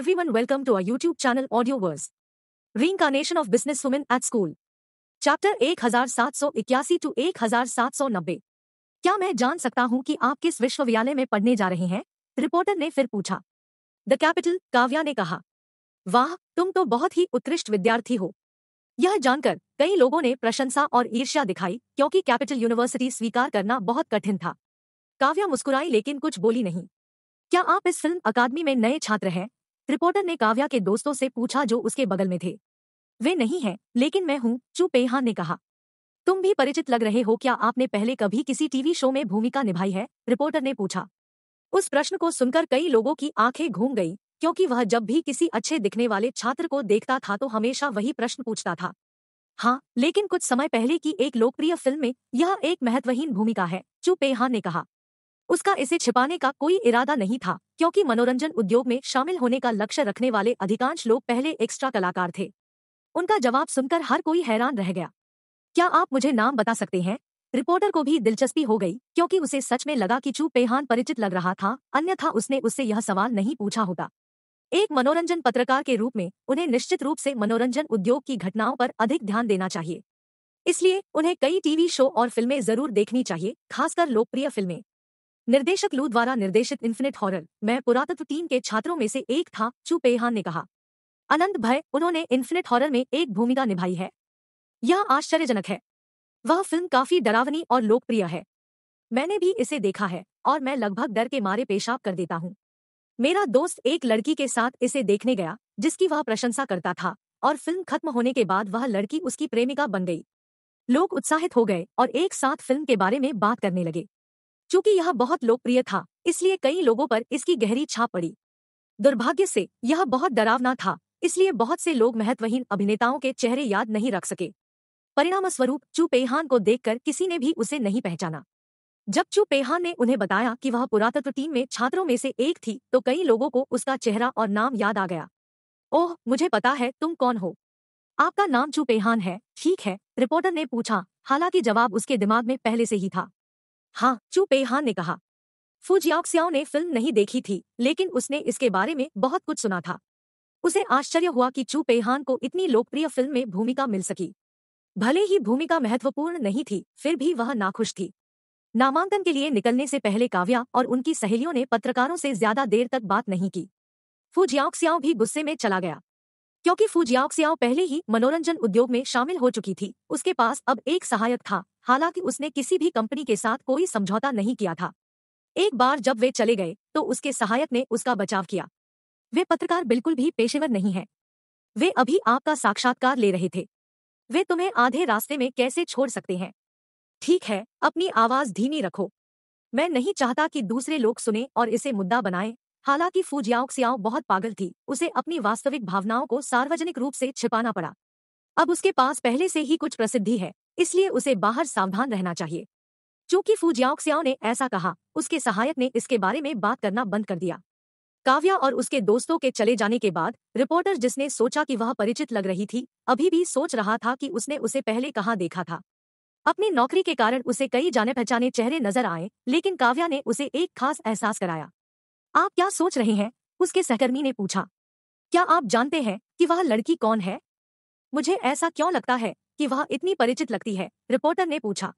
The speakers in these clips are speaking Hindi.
everyone, welcome to our YouTube channel Audio Verse. Reincarnation of Businesswomen at School. Chapter 1781 to 1790 क्या मैं जान सकता हूं कि आप किस विश्वविद्यालय में पढ़ने जा रहे हैं रिपोर्टर ने फिर पूछा द कैपिटल काव्या ने कहा वाह तुम तो बहुत ही उत्कृष्ट विद्यार्थी हो यह जानकर कई लोगों ने प्रशंसा और ईर्ष्या दिखाई क्योंकि कैपिटल यूनिवर्सिटी स्वीकार करना बहुत कठिन था काव्या मुस्कुराई लेकिन कुछ बोली नहीं क्या आप इस फिल्म अकादमी में नए छात्र हैं रिपोर्टर ने काव्या के दोस्तों से पूछा जो उसके बगल में थे वे नहीं हैं लेकिन मैं हूँ चू पेहा ने कहा तुम भी परिचित लग रहे हो क्या आपने पहले कभी किसी टीवी शो में भूमिका निभाई है रिपोर्टर ने पूछा उस प्रश्न को सुनकर कई लोगों की आंखें घूम गई क्योंकि वह जब भी किसी अच्छे दिखने वाले छात्र को देखता था तो हमेशा वही प्रश्न पूछता था हाँ लेकिन कुछ समय पहले की एक लोकप्रिय फिल्म में यह एक महत्वहीन भूमिका है चू पेहा ने कहा उसका इसे छिपाने का कोई इरादा नहीं था क्योंकि मनोरंजन उद्योग में शामिल होने का लक्ष्य रखने वाले अधिकांश लोग पहले एक्स्ट्रा कलाकार थे उनका जवाब सुनकर हर कोई हैरान रह गया क्या आप मुझे नाम बता सकते हैं रिपोर्टर को भी दिलचस्पी हो गई क्योंकि उसे सच में लगा कि चू पेहान परिचित लग रहा था अन्यथा उसने उससे यह सवाल नहीं पूछा होगा एक मनोरंजन पत्रकार के रूप में उन्हें निश्चित रूप से मनोरंजन उद्योग की घटनाओं पर अधिक ध्यान देना चाहिए इसलिए उन्हें कई टीवी शो और फिल्में जरूर देखनी चाहिए खासकर लोकप्रिय फिल्में निर्देशक लू द्वारा निर्देशित इन्फिनिट हॉरर मैं पुरातत्व टीम के छात्रों में से एक था चू पेहान ने कहा अनंत भय उन्होंने इन्फिनिट हॉरर में एक भूमिका निभाई है यह आश्चर्यजनक है वह फिल्म काफी डरावनी और लोकप्रिय है मैंने भी इसे देखा है और मैं लगभग डर के मारे पेशाब कर देता हूँ मेरा दोस्त एक लड़की के साथ इसे देखने गया जिसकी वह प्रशंसा करता था और फिल्म खत्म होने के बाद वह लड़की उसकी प्रेमिका बन गई लोग उत्साहित हो गए और एक साथ फिल्म के बारे में बात करने लगे चूंकि यह बहुत लोकप्रिय था इसलिए कई लोगों पर इसकी गहरी छाप पड़ी दुर्भाग्य से यह बहुत डरावना था इसलिए बहुत से लोग महत्वहीन अभिनेताओं के चेहरे याद नहीं रख सके स्वरूप चू पेहान को देखकर किसी ने भी उसे नहीं पहचाना जब चू पेहान ने उन्हें बताया कि वह पुरातत्व टीम में छात्रों में से एक थी तो कई लोगों को उसका चेहरा और नाम याद आ गया ओह मुझे पता है तुम कौन हो आपका नाम चू पेहान है ठीक है रिपोर्टर ने पूछा हालांकि जवाब उसके दिमाग में पहले से ही था हाँ चू पेहान ने कहा फुजियाक्सियाओ ने फिल्म नहीं देखी थी लेकिन उसने इसके बारे में बहुत कुछ सुना था उसे आश्चर्य हुआ कि चू पेहान को इतनी लोकप्रिय फिल्म में भूमिका मिल सकी भले ही भूमिका महत्वपूर्ण नहीं थी फिर भी वह नाखुश थी नामांकन के लिए निकलने से पहले काव्या और उनकी सहेलियों ने पत्रकारों से ज्यादा देर तक बात नहीं की फूजियाओक्सियाओ भी गुस्से में चला गया क्योंकि फूजियाओक्सियाओ पहले ही मनोरंजन उद्योग में शामिल हो चुकी थी उसके पास अब एक सहायक था हालांकि उसने किसी भी कंपनी के साथ कोई समझौता नहीं किया था एक बार जब वे चले गए तो उसके सहायक ने उसका बचाव किया वे पत्रकार बिल्कुल भी पेशेवर नहीं हैं वे अभी आपका साक्षात्कार ले रहे थे वे तुम्हें आधे रास्ते में कैसे छोड़ सकते हैं ठीक है अपनी आवाज धीमी रखो मैं नहीं चाहता कि दूसरे लोग सुने और इसे मुद्दा बनाएं हालांकि फूजियाओक्सियाओ बहुत पागल थी उसे अपनी वास्तविक भावनाओं को सार्वजनिक रूप से छिपाना पड़ा अब उसके पास पहले से ही कुछ प्रसिद्धि है इसलिए उसे बाहर सावधान रहना चाहिए चूंकि फूजियाओक्सियाओ ने ऐसा कहा उसके सहायक ने इसके बारे में बात करना बंद कर दिया काव्या और उसके दोस्तों के चले जाने के बाद रिपोर्टर जिसने सोचा कि वह परिचित लग रही थी अभी भी सोच रहा था कि उसने उसे पहले कहाँ देखा था अपनी नौकरी के कारण उसे कई जाने पहचाने चेहरे नजर आए लेकिन काव्या ने उसे एक खास एहसास कराया आप क्या सोच रहे हैं उसके सहकर्मी ने पूछा क्या आप जानते हैं कि वह लड़की कौन है मुझे ऐसा क्यों लगता है कि वह इतनी परिचित लगती है रिपोर्टर ने पूछा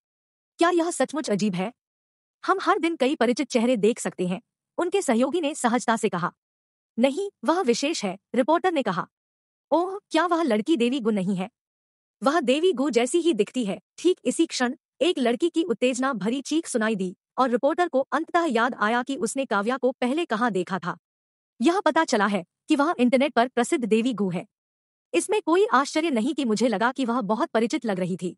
क्या यह सचमुच अजीब है हम हर दिन कई परिचित चेहरे देख सकते हैं उनके सहयोगी ने सहजता से कहा नहीं वह विशेष है रिपोर्टर ने कहा ओह क्या वह लड़की देवी गु नहीं है वह देवी गु जैसी ही दिखती है ठीक इसी क्षण एक लड़की की उत्तेजना भरी चीख सुनाई दी और रिपोर्टर को अंततः याद आया कि उसने काव्या को पहले कहाँ देखा था यह पता चला है कि वह इंटरनेट पर प्रसिद्ध देवी गु है इसमें कोई आश्चर्य नहीं कि मुझे लगा कि वह बहुत परिचित लग रही थी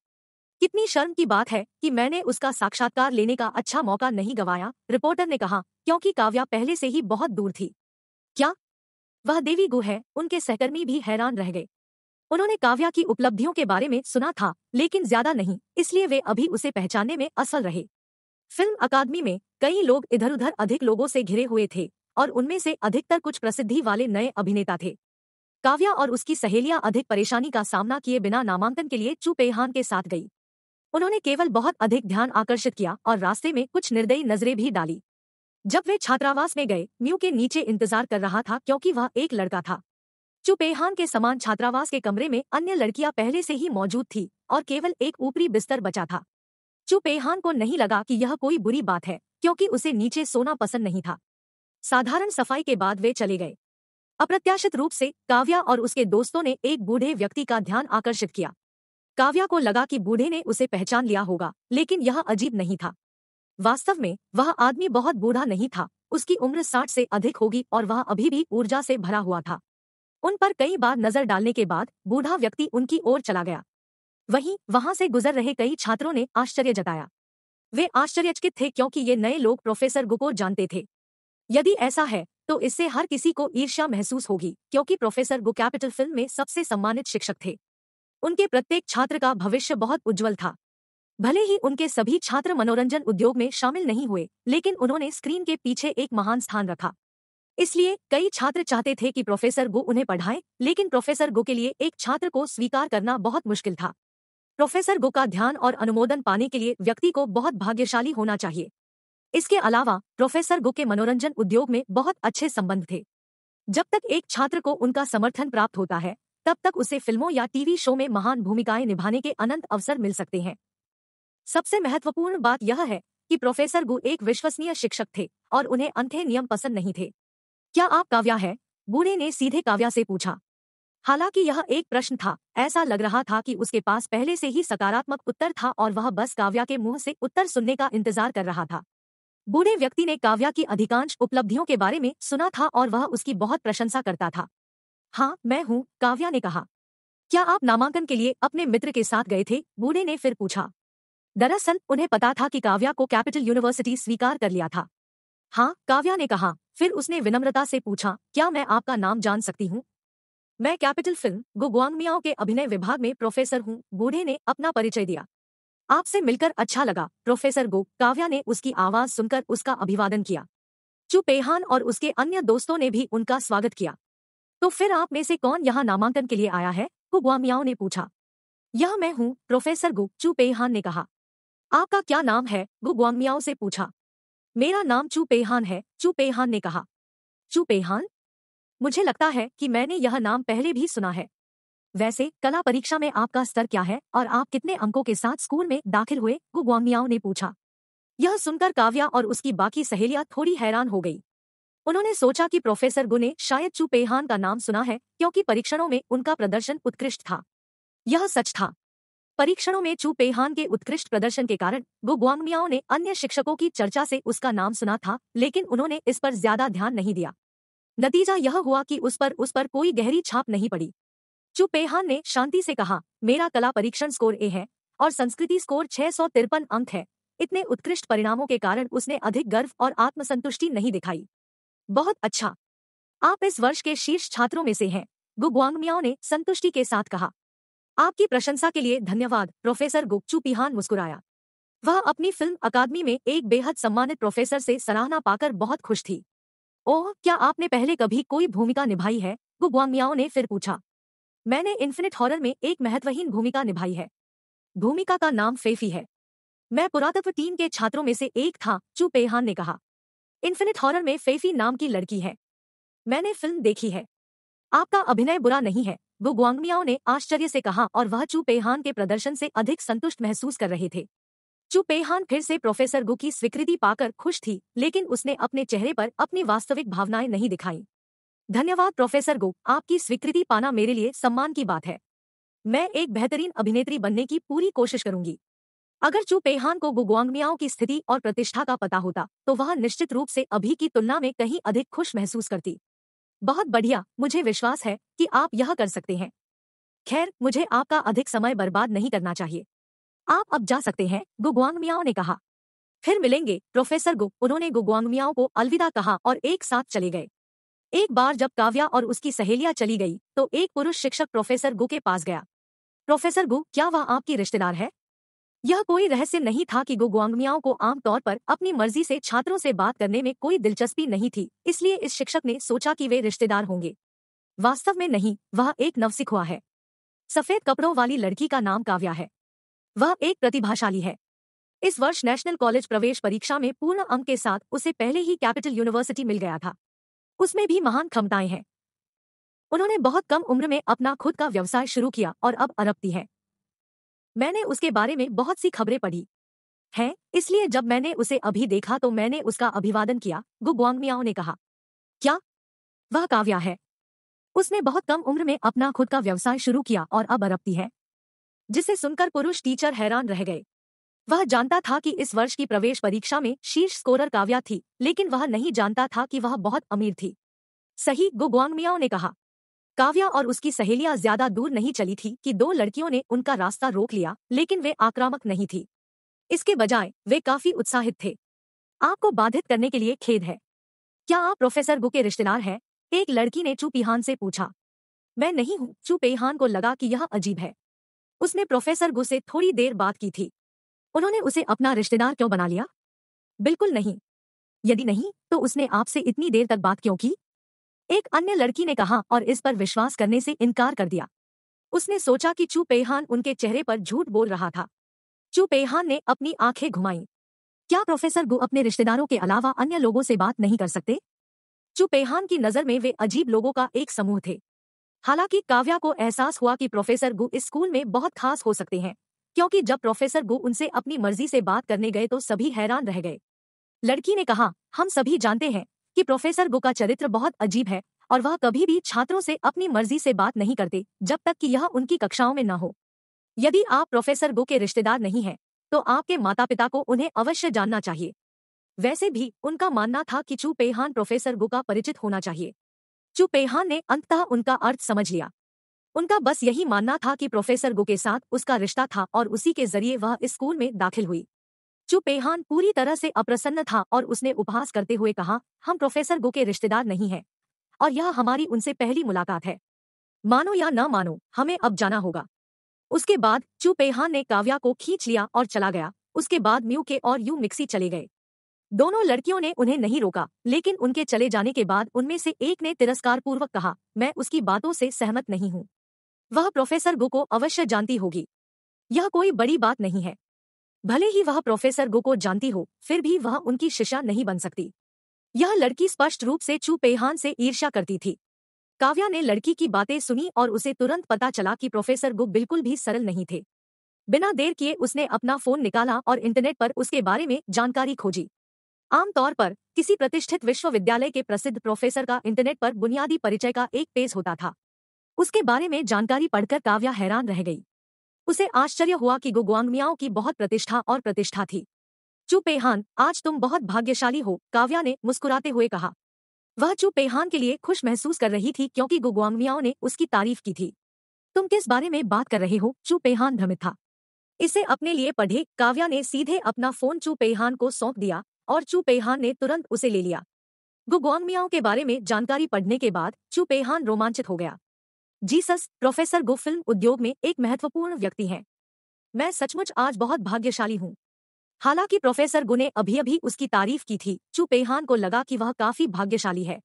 कितनी शर्म की बात है कि मैंने उसका साक्षात्कार लेने का अच्छा मौका नहीं गवाया रिपोर्टर ने कहा क्योंकि काव्या पहले से ही बहुत दूर थी क्या वह देवी गु है उनके सहकर्मी भी हैरान रह गए उन्होंने काव्या की उपलब्धियों के बारे में सुना था लेकिन ज्यादा नहीं इसलिए वे अभी उसे पहचानने में असल रहे फिल्म अकादमी में कई लोग इधर उधर अधिक लोगों से घिरे हुए थे और उनमें से अधिकतर कुछ प्रसिद्धि वाले नए अभिनेता थे काव्या और उसकी सहेलियां अधिक परेशानी का सामना किए बिना नामांकन के लिए चुपेहान के साथ गई उन्होंने केवल बहुत अधिक ध्यान आकर्षित किया और रास्ते में कुछ निर्दयी नजरें भी डाली जब वे छात्रावास में गए म्यू के नीचे इंतजार कर रहा था क्योंकि वह एक लड़का था चुपेहान के समान छात्रावास के कमरे में अन्य लड़कियां पहले से ही मौजूद थी और केवल एक ऊपरी बिस्तर बचा था चुपेहान को नहीं लगा कि यह कोई बुरी बात है क्योंकि उसे नीचे सोना पसंद नहीं था साधारण सफाई के बाद वे चले गए अप्रत्याशित रूप से काव्या और उसके दोस्तों ने एक बूढ़े व्यक्ति का ध्यान आकर्षित किया काव्या को लगा कि बूढ़े ने उसे पहचान लिया होगा लेकिन यह अजीब नहीं था वास्तव में वह आदमी बहुत बूढ़ा नहीं था उसकी उम्र साठ से अधिक होगी और वह अभी भी ऊर्जा से भरा हुआ था उन पर कई बार नजर डालने के बाद बूढ़ा व्यक्ति उनकी ओर चला गया वहीं वहां से गुजर रहे कई छात्रों ने आश्चर्य जताया वे आश्चर्यचकित थे क्योंकि ये नए लोग प्रोफेसर गुपोर जानते थे यदि ऐसा है तो इससे हर किसी को ईर्ष्या महसूस होगी क्योंकि प्रोफेसर गो कैपिटल फिल्म में सबसे सम्मानित शिक्षक थे उनके प्रत्येक छात्र का भविष्य बहुत उज्जवल था भले ही उनके सभी छात्र मनोरंजन उद्योग में शामिल नहीं हुए लेकिन उन्होंने स्क्रीन के पीछे एक महान स्थान रखा इसलिए कई छात्र चाहते थे कि प्रोफेसर गो उन्हें पढ़ाएं लेकिन प्रोफेसर गो के लिए एक छात्र को स्वीकार करना बहुत मुश्किल था प्रोफेसर गो का ध्यान और अनुमोदन पाने के लिए व्यक्ति को बहुत भाग्यशाली होना चाहिए इसके अलावा प्रोफेसर गो के मनोरंजन उद्योग में बहुत अच्छे संबंध थे जब तक एक छात्र को उनका समर्थन प्राप्त होता है तब तक उसे फिल्मों या टीवी शो में महान भूमिकाएं निभाने के अनंत अवसर मिल सकते हैं सबसे महत्वपूर्ण बात यह है कि प्रोफेसर गु एक विश्वसनीय शिक्षक थे और उन्हें अंधे नियम पसंद नहीं थे क्या आप काव्या है बूढ़े ने सीधे काव्या से पूछा हालांकि यह एक प्रश्न था ऐसा लग रहा था कि उसके पास पहले से ही सकारात्मक उत्तर था और वह बस काव्या के मुंह से उत्तर सुनने का इंतजार कर रहा था बूढ़े व्यक्ति ने काव्या की अधिकांश उपलब्धियों के बारे में सुना था और वह उसकी बहुत प्रशंसा करता था हाँ मैं हूँ काव्या ने कहा क्या आप नामांकन के लिए अपने मित्र के साथ गए थे बूढ़े ने फिर पूछा दरअसल उन्हें पता था कि काव्या को कैपिटल यूनिवर्सिटी स्वीकार कर लिया था हाँ काव्या ने कहा फिर उसने विनम्रता से पूछा क्या मैं आपका नाम जान सकती हूँ मैं कैपिटल फिल्म गुगुआंगमियाओ के अभिनय विभाग में प्रोफेसर हूँ बूढ़े ने अपना परिचय दिया आपसे मिलकर अच्छा लगा प्रोफेसर गो काव्या ने उसकी आवाज सुनकर उसका अभिवादन किया चुपेहान और उसके अन्य दोस्तों ने भी उनका स्वागत किया तो फिर आप में से कौन यहाँ नामांकन के लिए आया है कुगुआमियाओ ने पूछा यह मैं हूँ प्रोफेसर गु चू पेहान ने कहा आपका क्या नाम है गुगुआमियाओ से पूछा मेरा नाम चू पेहान है चू पेहान ने कहा चुपेहान मुझे लगता है कि मैंने यह नाम पहले भी सुना है वैसे कला परीक्षा में आपका स्तर क्या है और आप कितने अंकों के साथ स्कूल में दाखिल हुए गुआंगियाओं ने पूछा यह सुनकर काव्या और उसकी बाकी सहेलियां थोड़ी हैरान हो गई उन्होंने सोचा कि प्रोफेसर गु ने शायद चू पेहान का नाम सुना है क्योंकि परीक्षणों में उनका प्रदर्शन उत्कृष्ट था यह सच था परीक्षणों में चू पेहान के उत्कृष्ट प्रदर्शन के कारण गु ने अन्य शिक्षकों की चर्चा से उसका नाम सुना था लेकिन उन्होंने इस पर ज्यादा ध्यान नहीं दिया नतीजा यह हुआ कि उस पर उस पर कोई गहरी छाप नहीं पड़ी चुपेहान ने शांति से कहा मेरा कला परीक्षण स्कोर ए है और संस्कृति स्कोर छह सौ तिरपन अंक है इतने उत्कृष्ट परिणामों के कारण उसने अधिक गर्व और आत्मसंतुष्टि नहीं दिखाई बहुत अच्छा आप इस वर्ष के शीर्ष छात्रों में से हैं गु ने संतुष्टि के साथ कहा आपकी प्रशंसा के लिए धन्यवाद प्रोफेसर गुपचू पिहान मुस्कुराया वह अपनी फिल्म अकादमी में एक बेहद सम्मानित प्रोफेसर से सराहना पाकर बहुत खुश थी ओह क्या आपने पहले कभी कोई भूमिका निभाई है गु ने फिर पूछा मैंने इन्फिनिट हॉरर में एक महत्वहीन भूमिका निभाई है भूमिका का नाम फेफी है मैं पुरातत्व टीम के छात्रों में से एक था चू पेहान ने कहा इन्फिनिट हॉरर में फेफी नाम की लड़की है मैंने फिल्म देखी है आपका अभिनय बुरा नहीं है वो गुआंगमियाओ ने आश्चर्य से कहा और वह चू पेहान के प्रदर्शन से अधिक संतुष्ट महसूस कर रहे थे चू पेहान फिर से प्रोफेसर गु की स्वीकृति पाकर खुश थी लेकिन उसने अपने चेहरे पर अपनी वास्तविक भावनाएं नहीं दिखाई धन्यवाद प्रोफेसर गो आपकी स्वीकृति पाना मेरे लिए सम्मान की बात है मैं एक बेहतरीन अभिनेत्री बनने की पूरी कोशिश करूंगी अगर चू पेहान को गुगवांगमियाओं की स्थिति और प्रतिष्ठा का पता होता तो वह निश्चित रूप से अभी की तुलना में कहीं अधिक खुश महसूस करती बहुत बढ़िया मुझे विश्वास है कि आप यह कर सकते हैं खैर मुझे आपका अधिक समय बर्बाद नहीं करना चाहिए आप अब जा सकते हैं गुगवांगमियाओ ने कहा फिर मिलेंगे प्रोफेसर गो उन्होंने गुगवांगमियाओ को अलविदा कहा और एक साथ चले गए एक बार जब काव्या और उसकी सहेलियां चली गई तो एक पुरुष शिक्षक प्रोफेसर गु के पास गया प्रोफेसर गु क्या वह आपकी रिश्तेदार है यह कोई रहस्य नहीं था कि गु गुआंगमियाओं को आमतौर पर अपनी मर्जी से छात्रों से बात करने में कोई दिलचस्पी नहीं थी इसलिए इस शिक्षक ने सोचा कि वे रिश्तेदार होंगे वास्तव में नहीं वह एक नवसिख हुआ है सफेद कपड़ों वाली लड़की का नाम काव्या है वह एक प्रतिभाशाली है इस वर्ष नेशनल कॉलेज प्रवेश परीक्षा में पूर्ण अंक के साथ उसे पहले ही कैपिटल यूनिवर्सिटी मिल गया था उसमें भी महान क्षमताएं हैं उन्होंने बहुत कम उम्र में अपना खुद का व्यवसाय शुरू किया और अब अरबती है मैंने उसके बारे में बहुत सी खबरें पढ़ी हैं इसलिए जब मैंने उसे अभी देखा तो मैंने उसका अभिवादन किया गुबुआंगमियाओ ने कहा क्या वह काव्या है उसने बहुत कम उम्र में अपना खुद का व्यवसाय शुरू किया और अब अरबती है जिसे सुनकर पुरुष टीचर हैरान रह गए वह जानता था कि इस वर्ष की प्रवेश परीक्षा में शीर्ष स्कोरर काव्या थी लेकिन वह नहीं जानता था कि वह बहुत अमीर थी सही गुगवांगमियाओ ने कहा काव्या और उसकी सहेलियां ज्यादा दूर नहीं चली थी कि दो लड़कियों ने उनका रास्ता रोक लिया लेकिन वे आक्रामक नहीं थी इसके बजाय वे काफी उत्साहित थे आपको बाधित करने के लिए खेद है क्या आप प्रोफेसर गु के रिश्तेदार हैं एक लड़की ने चूपिहान से पूछा मैं नहीं हूँ चूपेहान को लगा कि यह अजीब है उसने प्रोफेसर गु से थोड़ी देर बात की थी उन्होंने उसे अपना रिश्तेदार क्यों बना लिया बिल्कुल नहीं यदि नहीं तो उसने आपसे इतनी देर तक बात क्यों की एक अन्य लड़की ने कहा और इस पर विश्वास करने से इनकार कर दिया उसने सोचा कि चू पेहान उनके चेहरे पर झूठ बोल रहा था चू पेहान ने अपनी आंखें घुमाई क्या प्रोफेसर गु अपने रिश्तेदारों के अलावा अन्य लोगों से बात नहीं कर सकते चू पेहान की नजर में वे अजीब लोगों का एक समूह थे हालांकि काव्या को एहसास हुआ कि प्रोफेसर गु इस स्कूल में बहुत खास हो सकते हैं क्योंकि जब प्रोफेसर गो उनसे अपनी मर्जी से बात करने गए तो सभी हैरान रह गए लड़की ने कहा हम सभी जानते हैं कि प्रोफेसर गो का चरित्र बहुत अजीब है और वह कभी भी छात्रों से अपनी मर्जी से बात नहीं करते जब तक कि यह उनकी कक्षाओं में न हो यदि आप प्रोफेसर गो के रिश्तेदार नहीं हैं तो आपके माता पिता को उन्हें अवश्य जानना चाहिए वैसे भी उनका मानना था कि चू पेहान प्रोफेसर गो का परिचित होना चाहिए चू पेहान ने अंततः उनका अर्थ समझ लिया उनका बस यही मानना था कि प्रोफेसर गो के साथ उसका रिश्ता था और उसी के जरिए वह स्कूल में दाखिल हुई चुपेहान पूरी तरह से अप्रसन्न था और उसने उपहास करते हुए कहा हम प्रोफेसर गो के रिश्तेदार नहीं हैं और यह हमारी उनसे पहली मुलाकात है मानो या न मानो हमें अब जाना होगा उसके बाद चुपेहान ने काव्या को खींच लिया और चला गया उसके बाद म्यू के और यू मिक्सी चले गए दोनों लड़कियों ने उन्हें नहीं रोका लेकिन उनके चले जाने के बाद उनमें से एक ने तिरस्कार पूर्वक कहा मैं उसकी बातों से सहमत नहीं हूँ वह प्रोफेसर गो को अवश्य जानती होगी यह कोई बड़ी बात नहीं है भले ही वह प्रोफेसर गो को जानती हो फिर भी वह उनकी शिष्या नहीं बन सकती यह लड़की स्पष्ट रूप से चू पेहान से ईर्ष्या करती थी काव्या ने लड़की की बातें सुनी और उसे तुरंत पता चला कि प्रोफेसर गो बिल्कुल भी सरल नहीं थे बिना देर किए उसने अपना फोन निकाला और इंटरनेट पर उसके बारे में जानकारी खोजी आमतौर पर किसी प्रतिष्ठित विश्वविद्यालय के प्रसिद्ध प्रोफेसर का इंटरनेट पर बुनियादी परिचय का एक पेज होता था उसके बारे में जानकारी पढ़कर काव्या हैरान रह गई उसे आश्चर्य हुआ कि गुगुआंगमियाओं की बहुत प्रतिष्ठा और प्रतिष्ठा थी चू पेहान आज तुम बहुत भाग्यशाली हो काव्या ने मुस्कुराते हुए कहा वह चू पेहान के लिए खुश महसूस कर रही थी क्योंकि गुगुआंगमियाओं ने उसकी तारीफ की थी तुम किस बारे में बात कर रहे हो चू पेहान भ्रमित था इसे अपने लिए पढ़े काव्या ने सीधे अपना फोन चू पेहान को सौंप दिया और चू पेहान ने तुरंत उसे ले लिया गुगुआंगमियाओं के बारे में जानकारी पढ़ने के बाद चूपेहान रोमांचित हो गया जीसस प्रोफेसर गो फिल्म उद्योग में एक महत्वपूर्ण व्यक्ति हैं मैं सचमुच आज बहुत भाग्यशाली हूँ हालांकि प्रोफेसर गो ने अभी अभी उसकी तारीफ की थी चू पेहान को लगा कि वह काफी भाग्यशाली है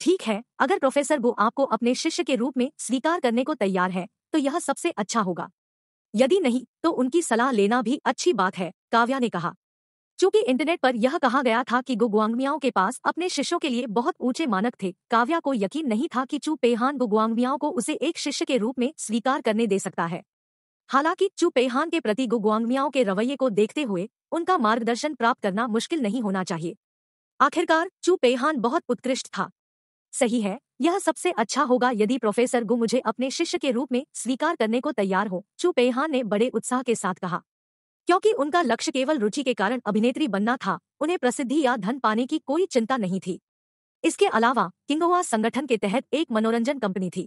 ठीक है अगर प्रोफेसर गो आपको अपने शिष्य के रूप में स्वीकार करने को तैयार है तो यह सबसे अच्छा होगा यदि नहीं तो उनकी सलाह लेना भी अच्छी बात है काव्या ने कहा चूंकि इंटरनेट पर यह कहा गया था कि गुगवांगमियाओं के पास अपने शिष्यों के लिए बहुत ऊंचे मानक थे काव्या को यकीन नहीं था कि चू पेहान गुगवांगमियाओं को उसे एक शिष्य के रूप में स्वीकार करने दे सकता है हालांकि चू पेहान के प्रति गुगवांगमियाओं के रवैये को देखते हुए उनका मार्गदर्शन प्राप्त करना मुश्किल नहीं होना चाहिए आखिरकार चू पेहान बहुत उत्कृष्ट था सही है यह सबसे अच्छा होगा यदि प्रोफेसर गु मुझे अपने शिष्य के रूप में स्वीकार करने को तैयार हो चू पेहान ने बड़े उत्साह के साथ कहा क्योंकि उनका लक्ष्य केवल रुचि के कारण अभिनेत्री बनना था उन्हें प्रसिद्धि या धन पाने की कोई चिंता नहीं थी इसके अलावा किंगोआ संगठन के तहत एक मनोरंजन कंपनी थी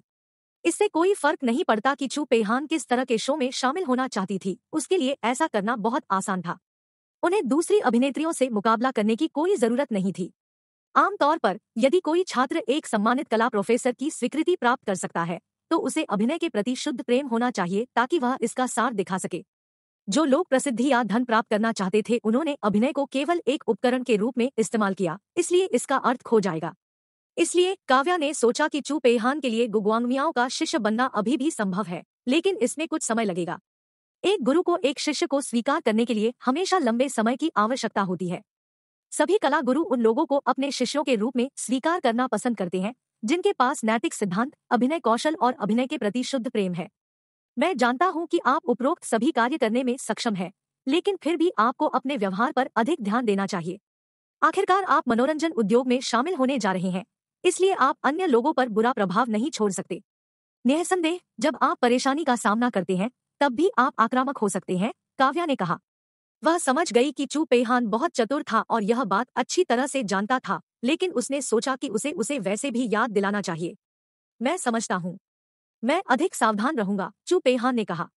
इससे कोई फर्क नहीं पड़ता कि चू पेहान किस तरह के शो में शामिल होना चाहती थी उसके लिए ऐसा करना बहुत आसान था उन्हें दूसरी अभिनेत्रियों से मुकाबला करने की कोई जरूरत नहीं थी आमतौर पर यदि कोई छात्र एक सम्मानित कला प्रोफेसर की स्वीकृति प्राप्त कर सकता है तो उसे अभिनय के प्रति शुद्ध प्रेम होना चाहिए ताकि वह इसका सार दिखा सके जो लोग प्रसिद्धि या धन प्राप्त करना चाहते थे उन्होंने अभिनय को केवल एक उपकरण के रूप में इस्तेमाल किया इसलिए इसका अर्थ खो जाएगा इसलिए काव्या ने सोचा कि चू पेहान के लिए गुगवांगमियाओं का शिष्य बनना अभी भी संभव है लेकिन इसमें कुछ समय लगेगा एक गुरु को एक शिष्य को स्वीकार करने के लिए हमेशा लंबे समय की आवश्यकता होती है सभी कला गुरु उन लोगों को अपने शिष्यों के रूप में स्वीकार करना पसंद करते हैं जिनके पास नैतिक सिद्धांत अभिनय कौशल और अभिनय के प्रति शुद्ध प्रेम है मैं जानता हूं कि आप उपरोक्त सभी कार्य करने में सक्षम हैं, लेकिन फिर भी आपको अपने व्यवहार पर अधिक ध्यान देना चाहिए आखिरकार आप मनोरंजन उद्योग में शामिल होने जा रहे हैं इसलिए आप अन्य लोगों पर बुरा प्रभाव नहीं छोड़ सकते निःसंदेह जब आप परेशानी का सामना करते हैं तब भी आप आक्रामक हो सकते हैं काव्या ने कहा वह समझ गई कि चू पेहान बहुत चतुर था और यह बात अच्छी तरह से जानता था लेकिन उसने सोचा कि उसे उसे वैसे भी याद दिलाना चाहिए मैं समझता हूँ मैं अधिक सावधान रहूंगा चू पेहान ने कहा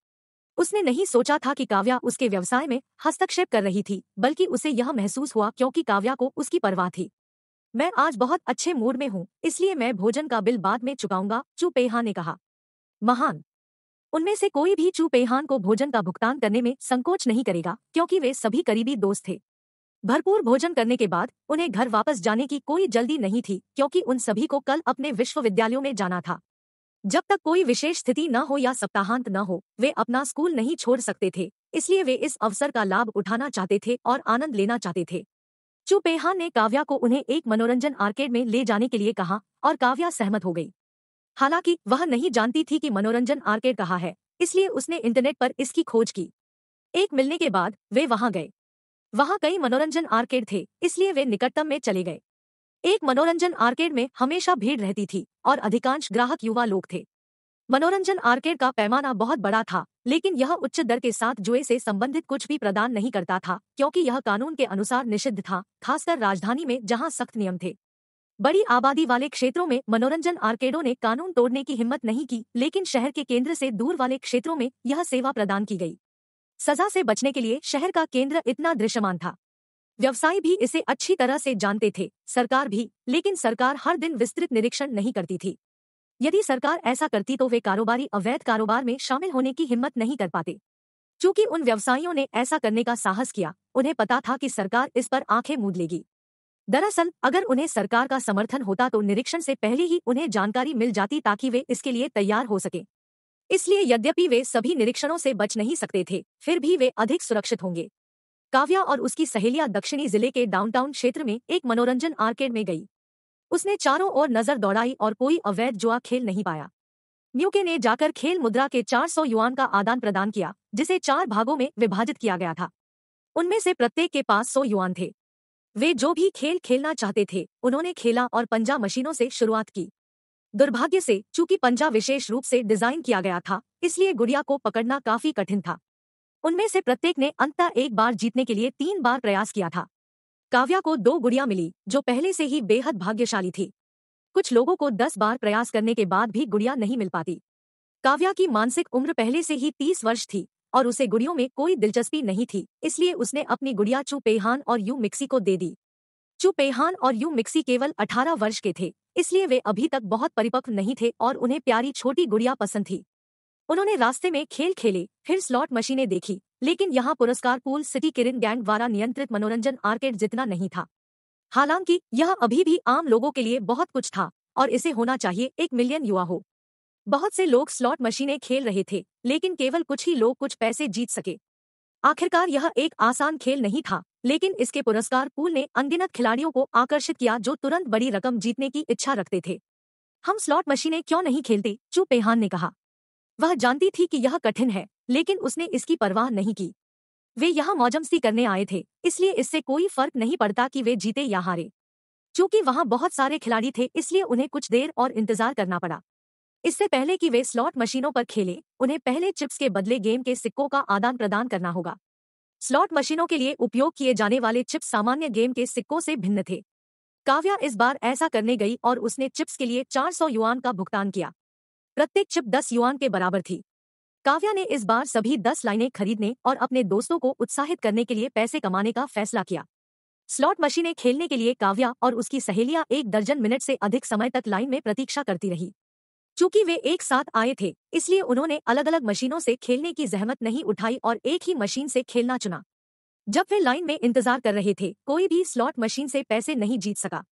उसने नहीं सोचा था कि काव्या उसके व्यवसाय में हस्तक्षेप कर रही थी बल्कि उसे यह महसूस हुआ क्योंकि काव्या को उसकी परवाह थी मैं आज बहुत अच्छे मूड में हूँ इसलिए मैं भोजन का बिल बाद में चुकाऊंगा चू पेहान ने कहा महान उनमें से कोई भी चू पेहान को भोजन का भुगतान करने में संकोच नहीं करेगा क्योंकि वे सभी करीबी दोस्त थे भरपूर भोजन करने के बाद उन्हें घर वापस जाने की कोई जल्दी नहीं थी क्योंकि उन सभी को कल अपने विश्वविद्यालयों में जाना था जब तक कोई विशेष स्थिति न हो या सप्ताहांत न हो वे अपना स्कूल नहीं छोड़ सकते थे इसलिए वे इस अवसर का लाभ उठाना चाहते थे और आनंद लेना चाहते थे चुपेहान ने काव्या को उन्हें एक मनोरंजन आर्केड में ले जाने के लिए कहा और काव्या सहमत हो गई हालांकि वह नहीं जानती थी कि मनोरंजन आर्केड कहा है इसलिए उसने इंटरनेट पर इसकी खोज की एक मिलने के बाद वे वहां गए वहां कई मनोरंजन आर्केड थे इसलिए वे निकटतम में चले गए एक मनोरंजन आर्केड में हमेशा भीड़ रहती थी और अधिकांश ग्राहक युवा लोग थे मनोरंजन आर्केड का पैमाना बहुत बड़ा था लेकिन यह उच्च दर के साथ जुए से संबंधित कुछ भी प्रदान नहीं करता था क्योंकि यह कानून के अनुसार निषिद्ध था खासकर राजधानी में जहां सख्त नियम थे बड़ी आबादी वाले क्षेत्रों में मनोरंजन आर्केडों ने कानून तोड़ने की हिम्मत नहीं की लेकिन शहर के केंद्र से दूर वाले क्षेत्रों में यह सेवा प्रदान की गई सजा से बचने के लिए शहर का केंद्र इतना दृश्यमान था व्यवसायी भी इसे अच्छी तरह से जानते थे सरकार भी लेकिन सरकार हर दिन विस्तृत निरीक्षण नहीं करती थी यदि सरकार ऐसा करती तो वे कारोबारी अवैध कारोबार में शामिल होने की हिम्मत नहीं कर पाते चूंकि उन व्यवसायियों ने ऐसा करने का साहस किया उन्हें पता था कि सरकार इस पर आंखें मूंद लेगी दरअसल अगर उन्हें सरकार का समर्थन होता तो निरीक्षण से पहले ही उन्हें जानकारी मिल जाती ताकि वे इसके लिए तैयार हो सके इसलिए यद्यपि वे सभी निरीक्षणों से बच नहीं सकते थे फिर भी वे अधिक सुरक्षित होंगे काव्या और उसकी सहेलियां दक्षिणी जिले के डाउनटाउन क्षेत्र में एक मनोरंजन आर्केड में गई उसने चारों ओर नजर दौड़ाई और कोई अवैध जुआ खेल नहीं पाया न्यूके ने जाकर खेल मुद्रा के 400 युआन का आदान प्रदान किया जिसे चार भागों में विभाजित किया गया था उनमें से प्रत्येक के पास सौ युआन थे वे जो भी खेल खेलना चाहते थे उन्होंने खेला और पंजा मशीनों से शुरुआत की दुर्भाग्य से चूंकि पंजा विशेष रूप से डिजाइन किया गया था इसलिए गुड़िया को पकड़ना काफी कठिन था उनमें से प्रत्येक ने अंततः एक बार जीतने के लिए तीन बार प्रयास किया था काव्या को दो गुड़िया मिली जो पहले से ही बेहद भाग्यशाली थी कुछ लोगों को दस बार प्रयास करने के बाद भी गुड़िया नहीं मिल पाती काव्या की मानसिक उम्र पहले से ही तीस वर्ष थी और उसे गुड़ियों में कोई दिलचस्पी नहीं थी इसलिए उसने अपनी गुड़िया चू पेहान और यू मिक्सी को दे दी चू पेहान और यू मिक्सी केवल अठारह वर्ष के थे इसलिए वे अभी तक बहुत परिपक्व नहीं थे और उन्हें प्यारी छोटी गुड़िया पसंद थी उन्होंने रास्ते में खेल खेले फिर स्लॉट मशीनें देखी लेकिन यहाँ पुरस्कार पूल सिटी किरिन गैंग द्वारा नियंत्रित मनोरंजन आर्केड जितना नहीं था हालांकि यह अभी भी आम लोगों के लिए बहुत कुछ था और इसे होना चाहिए एक मिलियन युवा हो बहुत से लोग स्लॉट मशीनें खेल रहे थे लेकिन केवल कुछ ही लोग कुछ पैसे जीत सके आखिरकार यह एक आसान खेल नहीं था लेकिन इसके पुरस्कार पूल ने अनगिनत खिलाड़ियों को आकर्षित किया जो तुरंत बड़ी रकम जीतने की इच्छा रखते थे हम स्लॉट मशीनें क्यों नहीं खेलते चू पेहान ने कहा वह जानती थी कि यह कठिन है लेकिन उसने इसकी परवाह नहीं की वे यहाँ मौजमसी करने आए थे इसलिए इससे कोई फर्क नहीं पड़ता कि वे जीते या हारे चूंकि वहाँ बहुत सारे खिलाड़ी थे इसलिए उन्हें कुछ देर और इंतजार करना पड़ा इससे पहले कि वे स्लॉट मशीनों पर खेलें उन्हें पहले चिप्स के बदले गेम के सिक्कों का आदान प्रदान करना होगा स्लॉट मशीनों के लिए उपयोग किए जाने वाले चिप्स सामान्य गेम के सिक्कों से भिन्न थे काव्या इस बार ऐसा करने गई और उसने चिप्स के लिए 400 युआन का भुगतान किया प्रत्येक चिप दस युआन के बराबर थी काव्या ने इस बार सभी दस लाइनें खरीदने और अपने दोस्तों को उत्साहित करने के लिए पैसे कमाने का फैसला किया स्लॉट मशीनें खेलने के लिए काव्या और उसकी सहेलियां एक दर्जन मिनट से अधिक समय तक लाइन में प्रतीक्षा करती रही चूंकि वे एक साथ आए थे इसलिए उन्होंने अलग अलग मशीनों से खेलने की जहमत नहीं उठाई और एक ही मशीन से खेलना चुना जब वे लाइन में इंतजार कर रहे थे कोई भी स्लॉट मशीन से पैसे नहीं जीत सका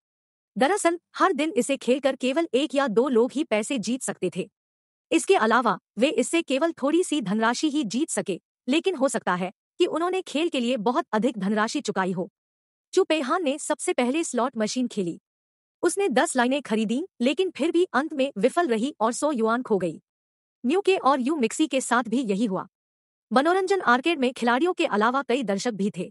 दरअसल हर दिन इसे खेलकर केवल एक या दो लोग ही पैसे जीत सकते थे इसके अलावा वे इससे केवल थोड़ी सी धनराशि ही जीत सके लेकिन हो सकता है कि उन्होंने खेल के लिए बहुत अधिक धनराशि चुकाई हो चुपेहान ने सबसे पहले स्लॉट मशीन खेली उसने दस लाइनें खरीदी लेकिन फिर भी अंत में विफल रही और सौ युआन खो गई न्यू के और यू मिक्सी के साथ भी यही हुआ मनोरंजन आर्केड में खिलाड़ियों के अलावा कई दर्शक भी थे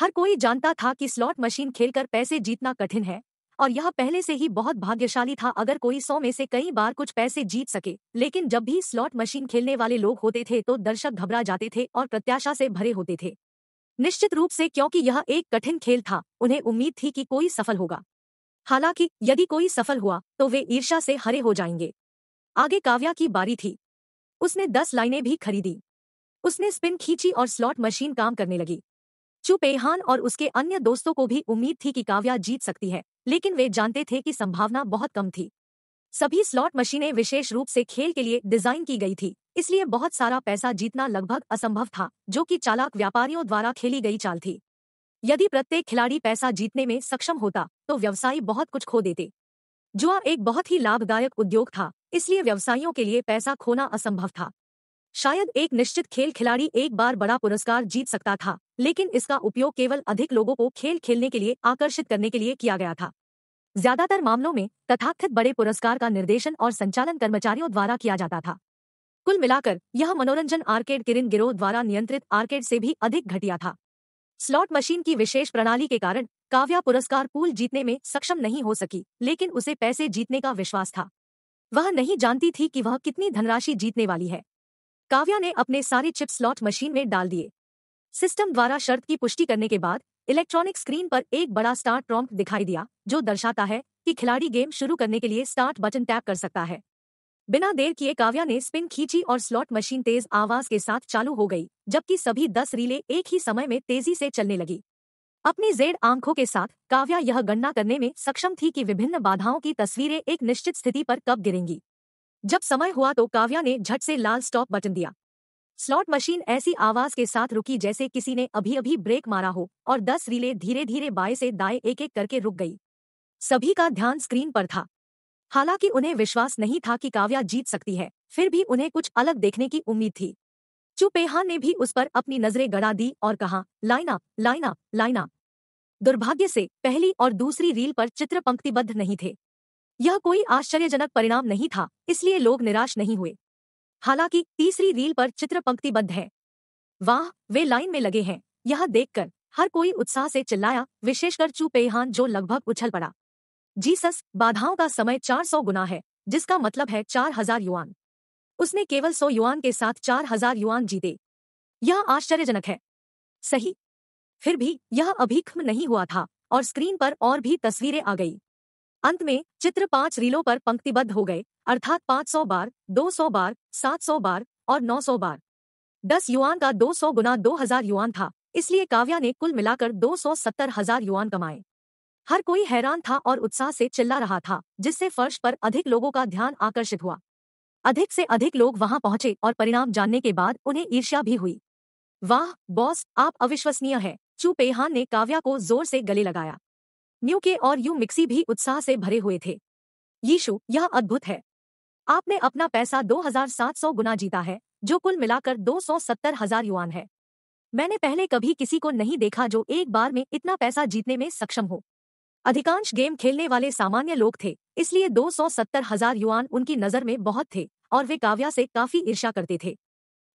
हर कोई जानता था कि स्लॉट मशीन खेलकर पैसे जीतना कठिन है और यह पहले से ही बहुत भाग्यशाली था अगर कोई सौ में से कई बार कुछ पैसे जीत सके लेकिन जब भी स्लॉट मशीन खेलने वाले लोग होते थे तो दर्शक घबरा जाते थे और प्रत्याशा से भरे होते थे निश्चित रूप से क्योंकि यह एक कठिन खेल था उन्हें उम्मीद थी कि कोई सफल होगा हालांकि यदि कोई सफल हुआ तो वे ईर्षा से हरे हो जाएंगे आगे काव्या की बारी थी उसने दस लाइनें भी खरीदी उसने स्पिन खींची और स्लॉट मशीन काम करने लगी चुपेहान और उसके अन्य दोस्तों को भी उम्मीद थी कि काव्या जीत सकती है लेकिन वे जानते थे कि संभावना बहुत कम थी सभी स्लॉट मशीनें विशेष रूप से खेल के लिए डिजाइन की गई थी इसलिए बहुत सारा पैसा जीतना लगभग असंभव था जो कि चालाक व्यापारियों द्वारा खेली गई चाल थी यदि प्रत्येक खिलाड़ी पैसा जीतने में सक्षम होता तो व्यवसायी बहुत कुछ खो देते जुआ एक बहुत ही लाभदायक उद्योग था इसलिए व्यवसायियों के लिए पैसा खोना असंभव था शायद एक निश्चित खेल खिलाड़ी एक बार बड़ा पुरस्कार जीत सकता था लेकिन इसका उपयोग केवल अधिक लोगों को खेल खेलने के लिए आकर्षित करने के लिए किया गया था ज्यादातर मामलों में तथाकथित बड़े पुरस्कार का निर्देशन और संचालन कर्मचारियों द्वारा किया जाता था कुल मिलाकर यह मनोरंजन आर्केड किरिन गिरोह द्वारा नियंत्रित आर्केड से भी अधिक घटिया था स्लॉट मशीन की विशेष प्रणाली के कारण काव्या पुरस्कार पूल जीतने में सक्षम नहीं हो सकी लेकिन उसे पैसे जीतने का विश्वास था वह नहीं जानती थी कि वह कितनी धनराशि जीतने वाली है काव्या ने अपने सारे चिप स्लॉट मशीन में डाल दिए सिस्टम द्वारा शर्त की पुष्टि करने के बाद इलेक्ट्रॉनिक स्क्रीन पर एक बड़ा स्टार्ट प्रॉम्प्ट दिखाई दिया जो दर्शाता है कि खिलाड़ी गेम शुरू करने के लिए स्टार्ट बटन टैप कर सकता है बिना देर किए काव्या ने स्पिन खींची और स्लॉट मशीन तेज आवाज के साथ चालू हो गई जबकि सभी दस रीले एक ही समय में तेजी से चलने लगी अपनी जेड आंखों के साथ काव्या यह गणना करने में सक्षम थी कि विभिन्न बाधाओं की तस्वीरें एक निश्चित स्थिति पर कब गिरेंगी जब समय हुआ तो काव्या ने झट से लाल स्टॉप बटन दिया स्लॉट मशीन ऐसी आवाज के साथ रुकी जैसे किसी ने अभी अभी ब्रेक मारा हो और दस रीले धीरे धीरे बाएं से दाएं एक एक करके रुक गई सभी का ध्यान स्क्रीन पर था हालांकि उन्हें विश्वास नहीं था कि काव्या जीत सकती है फिर भी उन्हें कुछ अलग देखने की उम्मीद थी चुपेहान ने भी उस पर अपनी नजरें गड़ा दी और कहा लाइना लाइना लाइना दुर्भाग्य से पहली और दूसरी रील पर चित्र पंक्तिबद्ध नहीं थे यह कोई आश्चर्यजनक परिणाम नहीं था इसलिए लोग निराश नहीं हुए हालांकि तीसरी रील पर चित्र पंक्तिबद्ध है वाह वे लाइन में लगे हैं यह देखकर हर कोई उत्साह से चिल्लाया विशेषकर चूपेहान जो लगभग उछल पड़ा जीसस बाधाओं का समय 400 गुना है जिसका मतलब है 4000 युआन उसने केवल 100 युआन के साथ 4000 युआन जीते यह आश्चर्यजनक है सही फिर भी यह अभीख्म नहीं हुआ था और स्क्रीन पर और भी तस्वीरें आ गई अंत में चित्र पांच रीलों पर पंक्तिबद्ध हो गए अर्थात 500 बार 200 बार 700 बार और 900 बार 10 युआन का 200 गुना दो युआन था इसलिए काव्या ने कुल मिलाकर दो सौ सत्तर हजार युआन कमाए हर कोई हैरान था और उत्साह से चिल्ला रहा था जिससे फर्श पर अधिक लोगों का ध्यान आकर्षित हुआ अधिक से अधिक लोग वहां पहुंचे और परिणाम जानने के बाद उन्हें ईर्ष्या भी हुई वाह बॉस आप अविश्वसनीय है चू पेहान ने काव्या को जोर से गले लगाया न्यू के और यू मिक्सी भी उत्साह से भरे हुए थे यीशु यह अद्भुत है आपने अपना पैसा 2700 गुना जीता है जो कुल मिलाकर दो हजार युआन है मैंने पहले कभी किसी को नहीं देखा जो एक बार में इतना पैसा जीतने में सक्षम हो अधिकांश गेम खेलने वाले सामान्य लोग थे इसलिए दो हजार युआन उनकी नजर में बहुत थे और वे काव्या से काफी ईर्षा करते थे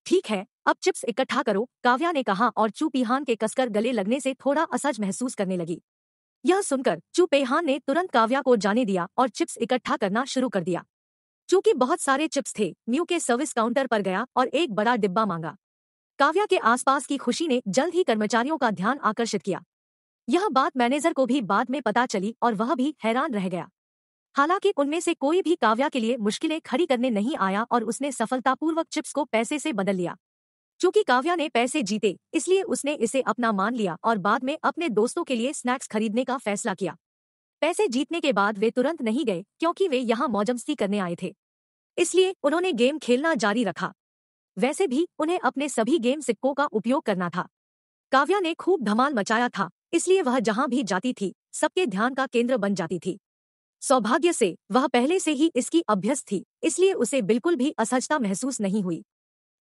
ठीक है अब चिप्स इकट्ठा करो काव्या ने कहा और चूपिहान के कसकर गले लगने से थोड़ा असहज महसूस करने लगी यह सुनकर चूपेहान ने तुरंत काव्या को जाने दिया और चिप्स इकट्ठा करना शुरू कर दिया चूंकि बहुत सारे चिप्स थे न्यू के सर्विस काउंटर पर गया और एक बड़ा डिब्बा मांगा काव्या के आसपास की खुशी ने जल्द ही कर्मचारियों का ध्यान आकर्षित किया यह बात मैनेजर को भी बाद में पता चली और वह भी हैरान रह गया हालांकि उनमें से कोई भी काव्या के लिए मुश्किलें खड़ी करने नहीं आया और उसने सफलतापूर्वक चिप्स को पैसे से बदल लिया चूंकि काव्या ने पैसे जीते इसलिए उसने इसे अपना मान लिया और बाद में अपने दोस्तों के लिए स्नैक्स खरीदने का फैसला किया पैसे जीतने के बाद वे तुरंत नहीं गए क्योंकि वे यहाँ मौजमस्ती करने आए थे इसलिए उन्होंने गेम खेलना जारी रखा वैसे भी उन्हें अपने सभी गेम सिक्कों का उपयोग करना था काव्या ने खूब धमाल मचाया था इसलिए वह जहां भी जाती थी सबके ध्यान का केंद्र बन जाती थी सौभाग्य से वह पहले से ही इसकी अभ्यस्त थी इसलिए उसे बिल्कुल भी असहजता महसूस नहीं हुई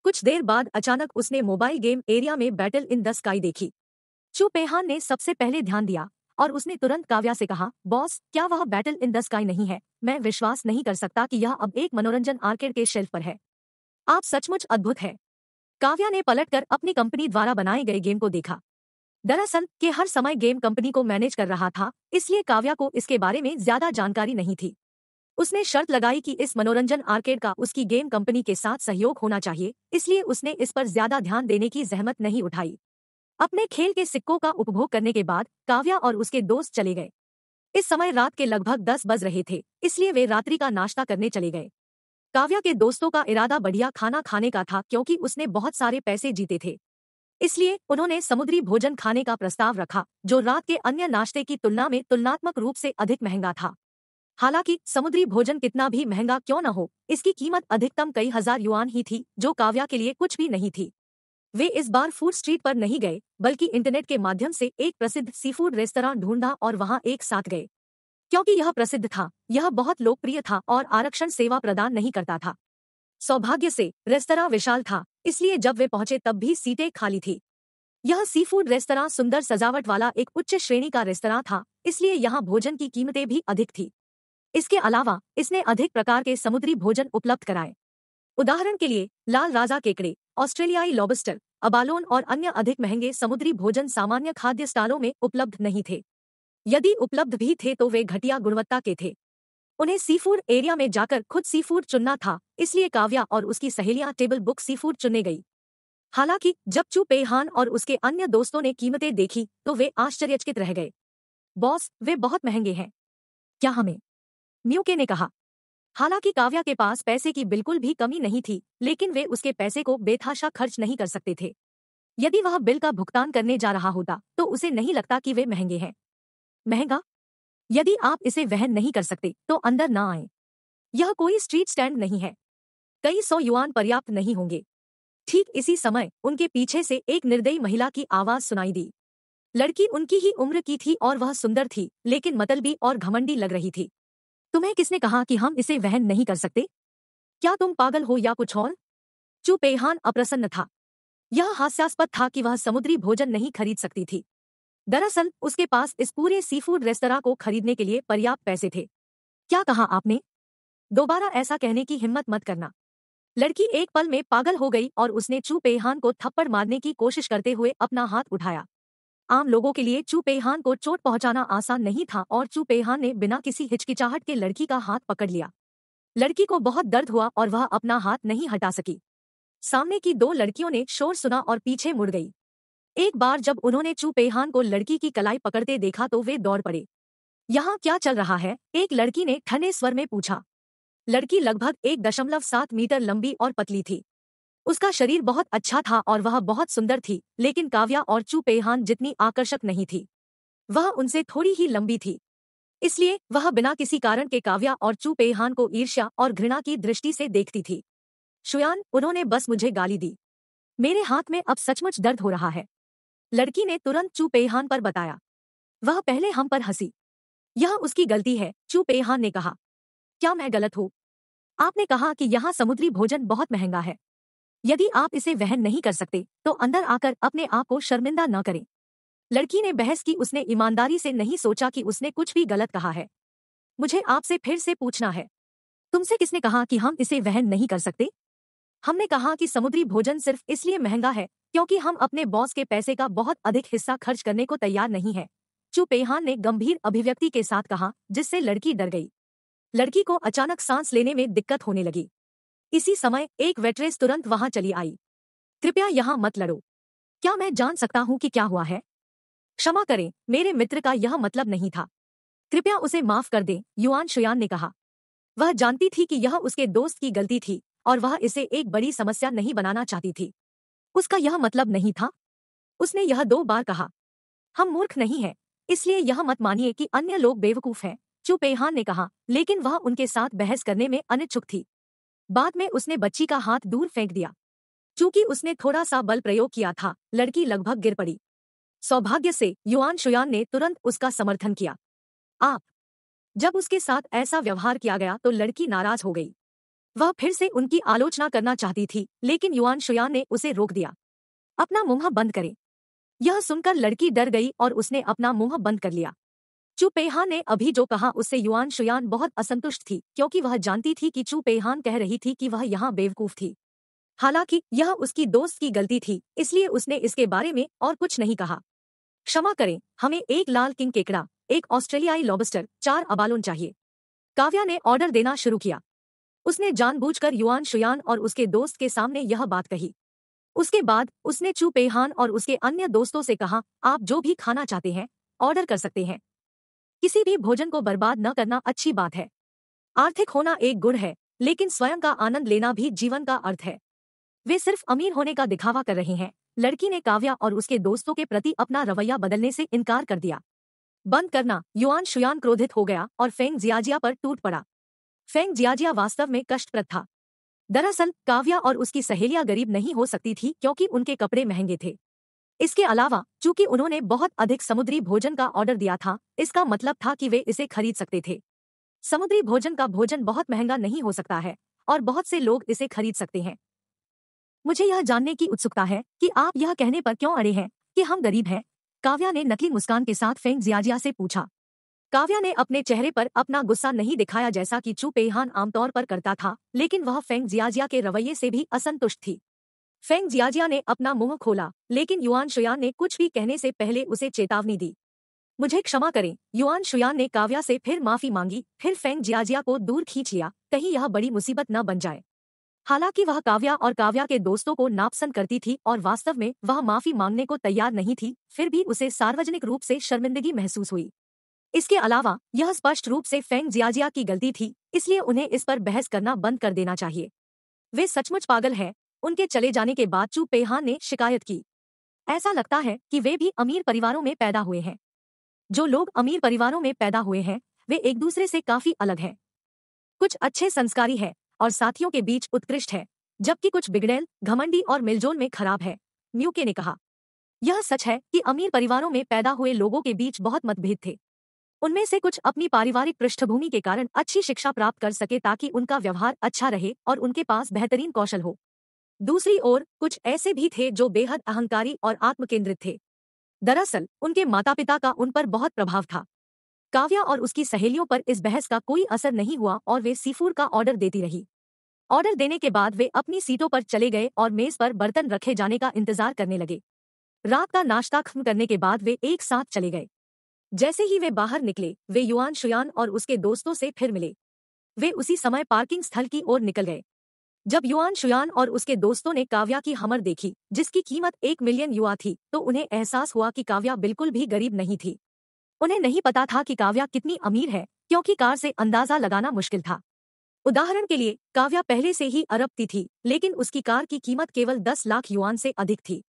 कुछ देर बाद अचानक उसने मोबाइल गेम एरिया में बैटल इन द स्काई देखी चू पेहान ने सबसे पहले ध्यान दिया और उसने तुरंत काव्या से कहा बॉस क्या वह बैटल इन द स्काई नहीं है मैं विश्वास नहीं कर सकता कि यह अब एक मनोरंजन आर्केड के शेल्फ पर है आप सचमुच अद्भुत है काव्या ने पलटकर अपनी कंपनी द्वारा बनाए गए गेम को देखा दरअसल के हर समय गेम कंपनी को मैनेज कर रहा था इसलिए काव्या को इसके बारे में ज्यादा जानकारी नहीं थी उसने शर्त लगाई कि इस मनोरंजन आर्केड का उसकी गेम कंपनी के साथ सहयोग होना चाहिए इसलिए उसने इस पर ज्यादा ध्यान देने की जहमत नहीं उठाई अपने खेल के सिक्कों का उपभोग करने के बाद काव्या और उसके दोस्त चले गए इस समय रात के लगभग दस बज रहे थे इसलिए वे रात्रि का नाश्ता करने चले गए काव्या के दोस्तों का इरादा बढ़िया खाना खाने का था क्योंकि उसने बहुत सारे पैसे जीते थे इसलिए उन्होंने समुद्री भोजन खाने का प्रस्ताव रखा जो रात के अन्य नाश्ते की तुलना में तुलनात्मक रूप से अधिक महंगा था हालांकि समुद्री भोजन कितना भी महंगा क्यों न हो इसकी कीमत अधिकतम कई हजार युआन ही थी जो काव्या के लिए कुछ भी नहीं थी वे इस बार फूड स्ट्रीट पर नहीं गए बल्कि इंटरनेट के माध्यम से एक प्रसिद्ध सी फूड रेस्तरा ढूंढा और वहां एक साथ गए क्योंकि यह प्रसिद्ध था यह बहुत लोकप्रिय था और आरक्षण सेवा प्रदान नहीं करता था सौभाग्य से रेस्तरा विशाल था इसलिए जब वे पहुंचे तब भी सीटें खाली थी यह सी फूड रेस्तरा सुंदर सजावट वाला एक उच्च श्रेणी का रेस्तरा था इसलिए यहाँ भोजन की कीमतें भी अधिक थी इसके अलावा इसने अधिक प्रकार के समुद्री भोजन उपलब्ध कराए उदाहरण के लिए लाल राजा केकड़े ऑस्ट्रेलियाई लॉबस्टर अबालोन और अन्य अधिक महंगे समुद्री भोजन सामान्य खाद्य स्टालों में उपलब्ध नहीं थे यदि उपलब्ध भी थे तो वे घटिया गुणवत्ता के थे उन्हें सीफूड एरिया में जाकर खुद सीफूड चुनना था इसलिए काव्या और उसकी सहेलियां टेबल बुक सीफूड चुने गई हालांकि जब चू पेहान और उसके अन्य दोस्तों ने कीमतें देखी तो वे आश्चर्यचकित रह गए बॉस वे बहुत महंगे हैं क्या हमें न्यूके ने कहा हालांकि काव्या के पास पैसे की बिल्कुल भी कमी नहीं थी लेकिन वे उसके पैसे को बेथाशा खर्च नहीं कर सकते थे यदि वह बिल का भुगतान करने जा रहा होता तो उसे नहीं लगता कि वे महंगे हैं महंगा यदि आप इसे वहन नहीं कर सकते तो अंदर ना आए यह कोई स्ट्रीट स्टैंड नहीं है कई सौ युवान पर्याप्त नहीं होंगे ठीक इसी समय उनके पीछे से एक निर्दयी महिला की आवाज सुनाई दी लड़की उनकी ही उम्र की थी और वह सुंदर थी लेकिन मतलबी और घमंडी लग रही थी तुम्हें किसने कहा कि हम इसे वहन नहीं कर सकते क्या तुम पागल हो या कुछ और चूपेहान अप्रसन्न था यह हास्यास्पद था कि वह समुद्री भोजन नहीं खरीद सकती थी दरअसल उसके पास इस पूरे सीफूड रेस्तरा को खरीदने के लिए पर्याप्त पैसे थे क्या कहा आपने दोबारा ऐसा कहने की हिम्मत मत करना लड़की एक पल में पागल हो गई और उसने चूपेहान को थप्पड़ मारने की कोशिश करते हुए अपना हाथ उठाया आम लोगों के लिए चू पेहान को चोट पहुंचाना आसान नहीं था और चू पेहान ने बिना किसी हिचकिचाहट के लड़की का हाथ पकड़ लिया लड़की को बहुत दर्द हुआ और वह अपना हाथ नहीं हटा सकी सामने की दो लड़कियों ने शोर सुना और पीछे मुड़ गई एक बार जब उन्होंने चू पेहान को लड़की की कलाई पकड़ते देखा तो वे दौड़ पड़े यहाँ क्या चल रहा है एक लड़की ने ठने स्वर में पूछा लड़की लगभग एक दशमलव सात मीटर लंबी और पतली थी उसका शरीर बहुत अच्छा था और वह बहुत सुंदर थी लेकिन काव्या और चू पेहान जितनी आकर्षक नहीं थी वह उनसे थोड़ी ही लंबी थी इसलिए वह बिना किसी कारण के काव्या और चू पेहान को ईर्ष्या और घृणा की दृष्टि से देखती थी शुयान उन्होंने बस मुझे गाली दी मेरे हाथ में अब सचमुच दर्द हो रहा है लड़की ने तुरंत चू पेहान पर बताया वह पहले हम पर हंसी यह उसकी गलती है चू पेहान ने कहा क्या मैं गलत हूं आपने कहा कि यहाँ समुद्री भोजन बहुत महंगा है यदि आप इसे वहन नहीं कर सकते तो अंदर आकर अपने आप को शर्मिंदा न करें लड़की ने बहस की उसने ईमानदारी से नहीं सोचा कि उसने कुछ भी गलत कहा है मुझे आपसे फिर से पूछना है तुमसे किसने कहा कि हम इसे वहन नहीं कर सकते हमने कहा कि समुद्री भोजन सिर्फ इसलिए महंगा है क्योंकि हम अपने बॉस के पैसे का बहुत अधिक हिस्सा खर्च करने को तैयार नहीं है चुपेहान ने गंभीर अभिव्यक्ति के साथ कहा जिससे लड़की डर गई लड़की को अचानक सांस लेने में दिक्कत होने लगी इसी समय एक वेट्रेस तुरंत वहां चली आई कृपया यहां मत लड़ो क्या मैं जान सकता हूं कि क्या हुआ है क्षमा करें मेरे मित्र का यह मतलब नहीं था कृपया उसे माफ कर दे युआन शुयान ने कहा वह जानती थी कि यह उसके दोस्त की गलती थी और वह इसे एक बड़ी समस्या नहीं बनाना चाहती थी उसका यह मतलब नहीं था उसने यह दो बार कहा हम मूर्ख नहीं हैं इसलिए यह मत मानिए कि अन्य लोग बेवकूफ हैं चू पेहान ने कहा लेकिन वह उनके साथ बहस करने में अनिच्छुक थी बाद में उसने बच्ची का हाथ दूर फेंक दिया चूंकि उसने थोड़ा सा बल प्रयोग किया था लड़की लगभग गिर पड़ी सौभाग्य से युआन शुयान ने तुरंत उसका समर्थन किया आप जब उसके साथ ऐसा व्यवहार किया गया तो लड़की नाराज हो गई वह फिर से उनकी आलोचना करना चाहती थी लेकिन युआन शुयान ने उसे रोक दिया अपना मुंह बंद करें यह सुनकर लड़की डर गई और उसने अपना मुंह बंद कर लिया चू पेहान ने अभी जो कहा उससे युआन शुयान बहुत असंतुष्ट थी क्योंकि वह जानती थी कि चू पेहान कह रही थी कि वह यहाँ बेवकूफ थी हालांकि यह उसकी दोस्त की गलती थी इसलिए उसने इसके बारे में और कुछ नहीं कहा क्षमा करें हमें एक लाल किंग केकड़ा एक ऑस्ट्रेलियाई लॉबस्टर चार अबालून चाहिए काव्या ने ऑर्डर देना शुरू किया उसने जानबूझकर युआन शुयान और उसके दोस्त के सामने यह बात कही उसके बाद उसने चू पेहान और उसके अन्य दोस्तों से कहा आप जो भी खाना चाहते हैं ऑर्डर कर सकते हैं किसी भी भोजन को बर्बाद न करना अच्छी बात है आर्थिक होना एक गुण है लेकिन स्वयं का आनंद लेना भी जीवन का अर्थ है वे सिर्फ अमीर होने का दिखावा कर रहे हैं लड़की ने काव्या और उसके दोस्तों के प्रति अपना रवैया बदलने से इनकार कर दिया बंद करना युआन शुयान क्रोधित हो गया और फेंग जियाजिया पर टूट पड़ा फेंग जियाजिया वास्तव में कष्टप्रद था दरअसल काव्या और उसकी सहेलियां गरीब नहीं हो सकती थी क्योंकि उनके कपड़े महंगे थे इसके अलावा चूंकि उन्होंने बहुत अधिक समुद्री भोजन का ऑर्डर दिया था इसका मतलब था कि वे इसे खरीद सकते थे समुद्री भोजन का भोजन बहुत महंगा नहीं हो सकता है और बहुत से लोग इसे खरीद सकते हैं मुझे यह जानने की उत्सुकता है कि आप यह कहने पर क्यों अड़े हैं कि हम गरीब हैं काव्या ने नकली मुस्कान के साथ फेंग जियाजिया से पूछा काव्या ने अपने चेहरे पर अपना गुस्सा नहीं दिखाया जैसा कि चू पेहान आमतौर पर करता था लेकिन वह फेंग जियाजिया के रवैये से भी असंतुष्ट थी फेंग जियाजिया ने अपना मुंह खोला लेकिन युआन शुयान ने कुछ भी कहने से पहले उसे चेतावनी दी मुझे क्षमा करें युआन शुयान ने काव्या से फिर माफी मांगी फिर फेंग जियाजिया को दूर खींच लिया कहीं यह बड़ी मुसीबत न बन जाए हालांकि वह काव्या और काव्या के दोस्तों को नापसंद करती थी और वास्तव में वह माफी मांगने को तैयार नहीं थी फिर भी उसे सार्वजनिक रूप से शर्मिंदगी महसूस हुई इसके अलावा यह स्पष्ट रूप से फेंग जियाजिया की गलती थी इसलिए उन्हें इस पर बहस करना बंद कर देना चाहिए वे सचमुच पागल हैं उनके चले जाने के बाद चू पेहान ने शिकायत की ऐसा लगता है कि वे भी अमीर परिवारों में पैदा हुए हैं जो लोग अमीर परिवारों में पैदा हुए हैं वे एक दूसरे से काफी अलग हैं कुछ अच्छे संस्कारी हैं और साथियों के बीच उत्कृष्ट है जबकि कुछ बिगड़ेल घमंडी और मिलजोल में खराब है न्यूके ने कहा यह सच है कि अमीर परिवारों में पैदा हुए लोगों के बीच बहुत मतभेद थे उनमें से कुछ अपनी पारिवारिक पृष्ठभूमि के कारण अच्छी शिक्षा प्राप्त कर सके ताकि उनका व्यवहार अच्छा रहे और उनके पास बेहतरीन कौशल हो दूसरी ओर कुछ ऐसे भी थे जो बेहद अहंकारी और आत्मकेंद्रित थे दरअसल उनके माता पिता का उन पर बहुत प्रभाव था काव्या और उसकी सहेलियों पर इस बहस का कोई असर नहीं हुआ और वे सीफूर का ऑर्डर देती रही ऑर्डर देने के बाद वे अपनी सीटों पर चले गए और मेज पर बर्तन रखे जाने का इंतजार करने लगे रात का नाश्ता खत्म करने के बाद वे एक साथ चले गए जैसे ही वे बाहर निकले वे युआन शुयान और उसके दोस्तों से फिर मिले वे उसी समय पार्किंग स्थल की ओर निकल गए जब युआन शुयान और उसके दोस्तों ने काव्या की हमर देखी जिसकी कीमत एक मिलियन युवा थी तो उन्हें एहसास हुआ कि काव्या बिल्कुल भी गरीब नहीं थी उन्हें नहीं पता था कि काव्या कितनी अमीर है क्योंकि कार से अंदाजा लगाना मुश्किल था उदाहरण के लिए काव्या पहले से ही अरबती थी लेकिन उसकी कार की कीमत केवल दस लाख युआन से अधिक थी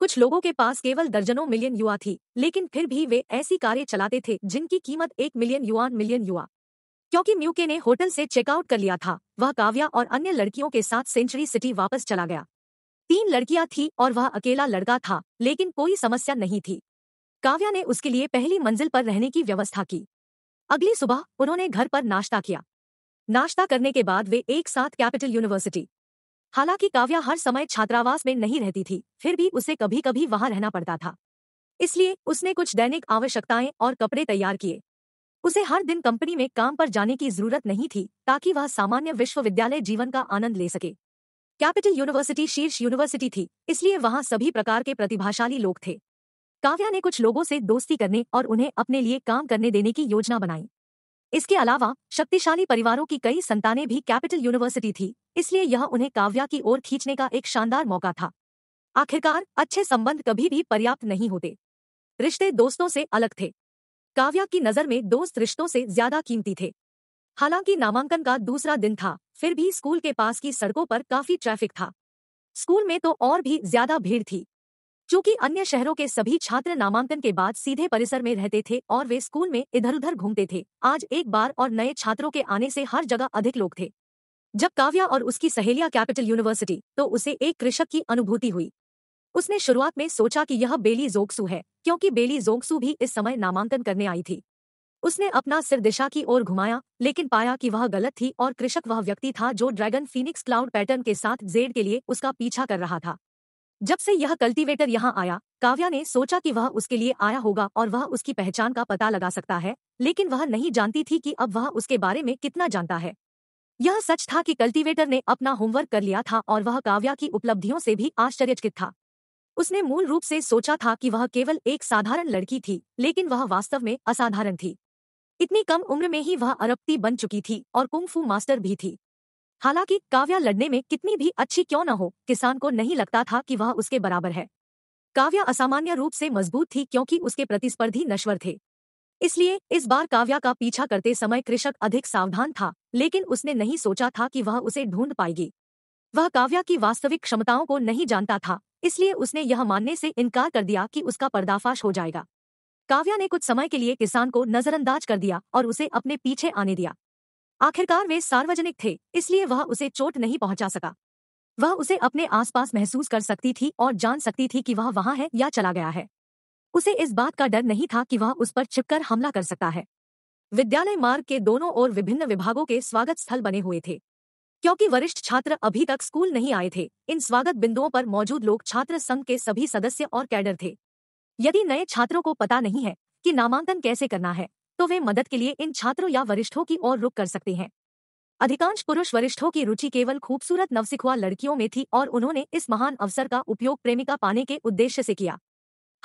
कुछ लोगों के पास केवल दर्जनों मिलियन युवा थी लेकिन फिर भी वे ऐसी कारें चलाते थे जिनकी कीमत एक मिलियन युआन मिलियन युवा क्योंकि म्यूके ने होटल से चेकआउट कर लिया था वह काव्या और अन्य लड़कियों के साथ सेंचुरी सिटी वापस चला गया तीन लड़कियां थी और वह अकेला लड़का था लेकिन कोई समस्या नहीं थी काव्या ने उसके लिए पहली मंजिल पर रहने की व्यवस्था की अगली सुबह उन्होंने घर पर नाश्ता किया नाश्ता करने के बाद वे एक साथ कैपिटल यूनिवर्सिटी हालांकि काव्या हर समय छात्रावास में नहीं रहती थी फिर भी उसे कभी कभी वहां रहना पड़ता था इसलिए उसने कुछ दैनिक आवश्यकताएं और कपड़े तैयार किए उसे हर दिन कंपनी में काम पर जाने की जरूरत नहीं थी ताकि वह सामान्य विश्वविद्यालय जीवन का आनंद ले सके कैपिटल यूनिवर्सिटी शीर्ष यूनिवर्सिटी थी इसलिए वहां सभी प्रकार के प्रतिभाशाली लोग थे काव्या ने कुछ लोगों से दोस्ती करने और उन्हें अपने लिए काम करने देने की योजना बनाई इसके अलावा शक्तिशाली परिवारों की कई संतानें भी कैपिटल यूनिवर्सिटी थी इसलिए यह उन्हें काव्या की ओर खींचने का एक शानदार मौका था आखिरकार अच्छे संबंध कभी भी पर्याप्त नहीं होते रिश्ते दोस्तों से अलग थे काव्या की नजर में दोस्त रिश्तों से ज्यादा कीमती थे हालांकि नामांकन का दूसरा दिन था फिर भी स्कूल के पास की सड़कों पर काफी ट्रैफिक था स्कूल में तो और भी ज्यादा भीड़ थी चूंकि अन्य शहरों के सभी छात्र नामांकन के बाद सीधे परिसर में रहते थे और वे स्कूल में इधर उधर घूमते थे आज एक बार और नए छात्रों के आने से हर जगह अधिक लोग थे जब काव्या और उसकी सहेलियां कैपिटल यूनिवर्सिटी तो उसे एक कृषक की अनुभूति हुई उसने शुरुआत में सोचा कि यह बेली जोक्सू है क्योंकि बेली जोक्सू भी इस समय नामांकन करने आई थी उसने अपना सिर दिशा की ओर घुमाया लेकिन पाया कि वह गलत थी और कृषक वह व्यक्ति था जो ड्रैगन फीनिक्स क्लाउड पैटर्न के साथ जेड के लिए उसका पीछा कर रहा था जब से यह कल्टीवेटर यहाँ आया काव्या ने सोचा कि वह उसके लिए आया होगा और वह उसकी पहचान का पता लगा सकता है लेकिन वह नहीं जानती थी कि अब वह उसके बारे में कितना जानता है यह सच था कि कल्टीवेटर ने अपना होमवर्क कर लिया था और वह काव्या की उपलब्धियों से भी आश्चर्यचकित था उसने मूल रूप से सोचा था कि वह केवल एक साधारण लड़की थी लेकिन वह वास्तव में असाधारण थी इतनी कम उम्र में ही वह अरबती बन चुकी थी और कुंफू मास्टर भी थी हालांकि काव्या लड़ने में कितनी भी अच्छी क्यों न हो किसान को नहीं लगता था कि वह उसके बराबर है काव्या असामान्य रूप से मजबूत थी क्योंकि उसके प्रतिस्पर्धी नश्वर थे इसलिए इस बार काव्या का पीछा करते समय कृषक अधिक सावधान था लेकिन उसने नहीं सोचा था कि वह उसे ढूंढ पाएगी वह काव्या की वास्तविक क्षमताओं को नहीं जानता था इसलिए उसने यह मानने से इनकार कर दिया कि उसका पर्दाफाश हो जाएगा काव्या ने कुछ समय के लिए किसान को नजरअंदाज कर दिया और उसे अपने पीछे आने दिया आखिरकार वे सार्वजनिक थे इसलिए वह उसे चोट नहीं पहुंचा सका वह उसे अपने आसपास महसूस कर सकती थी और जान सकती थी कि वह वहां है या चला गया है उसे इस बात का डर नहीं था कि वह उस पर छिपकर हमला कर सकता है विद्यालय मार्ग के दोनों ओर विभिन्न विभागों के स्वागत स्थल बने हुए थे क्योंकि वरिष्ठ छात्र अभी तक स्कूल नहीं आए थे इन स्वागत बिंदुओं पर मौजूद लोग छात्र संघ के सभी सदस्य और कैडर थे यदि नए छात्रों को पता नहीं है कि नामांकन कैसे करना है तो वे मदद के लिए इन छात्रों या वरिष्ठों की ओर रुख कर सकते हैं अधिकांश पुरुष वरिष्ठों की रुचि केवल खूबसूरत नवसिखुआ लड़कियों में थी और उन्होंने इस महान अवसर का उपयोग प्रेमिका पाने के उद्देश्य से किया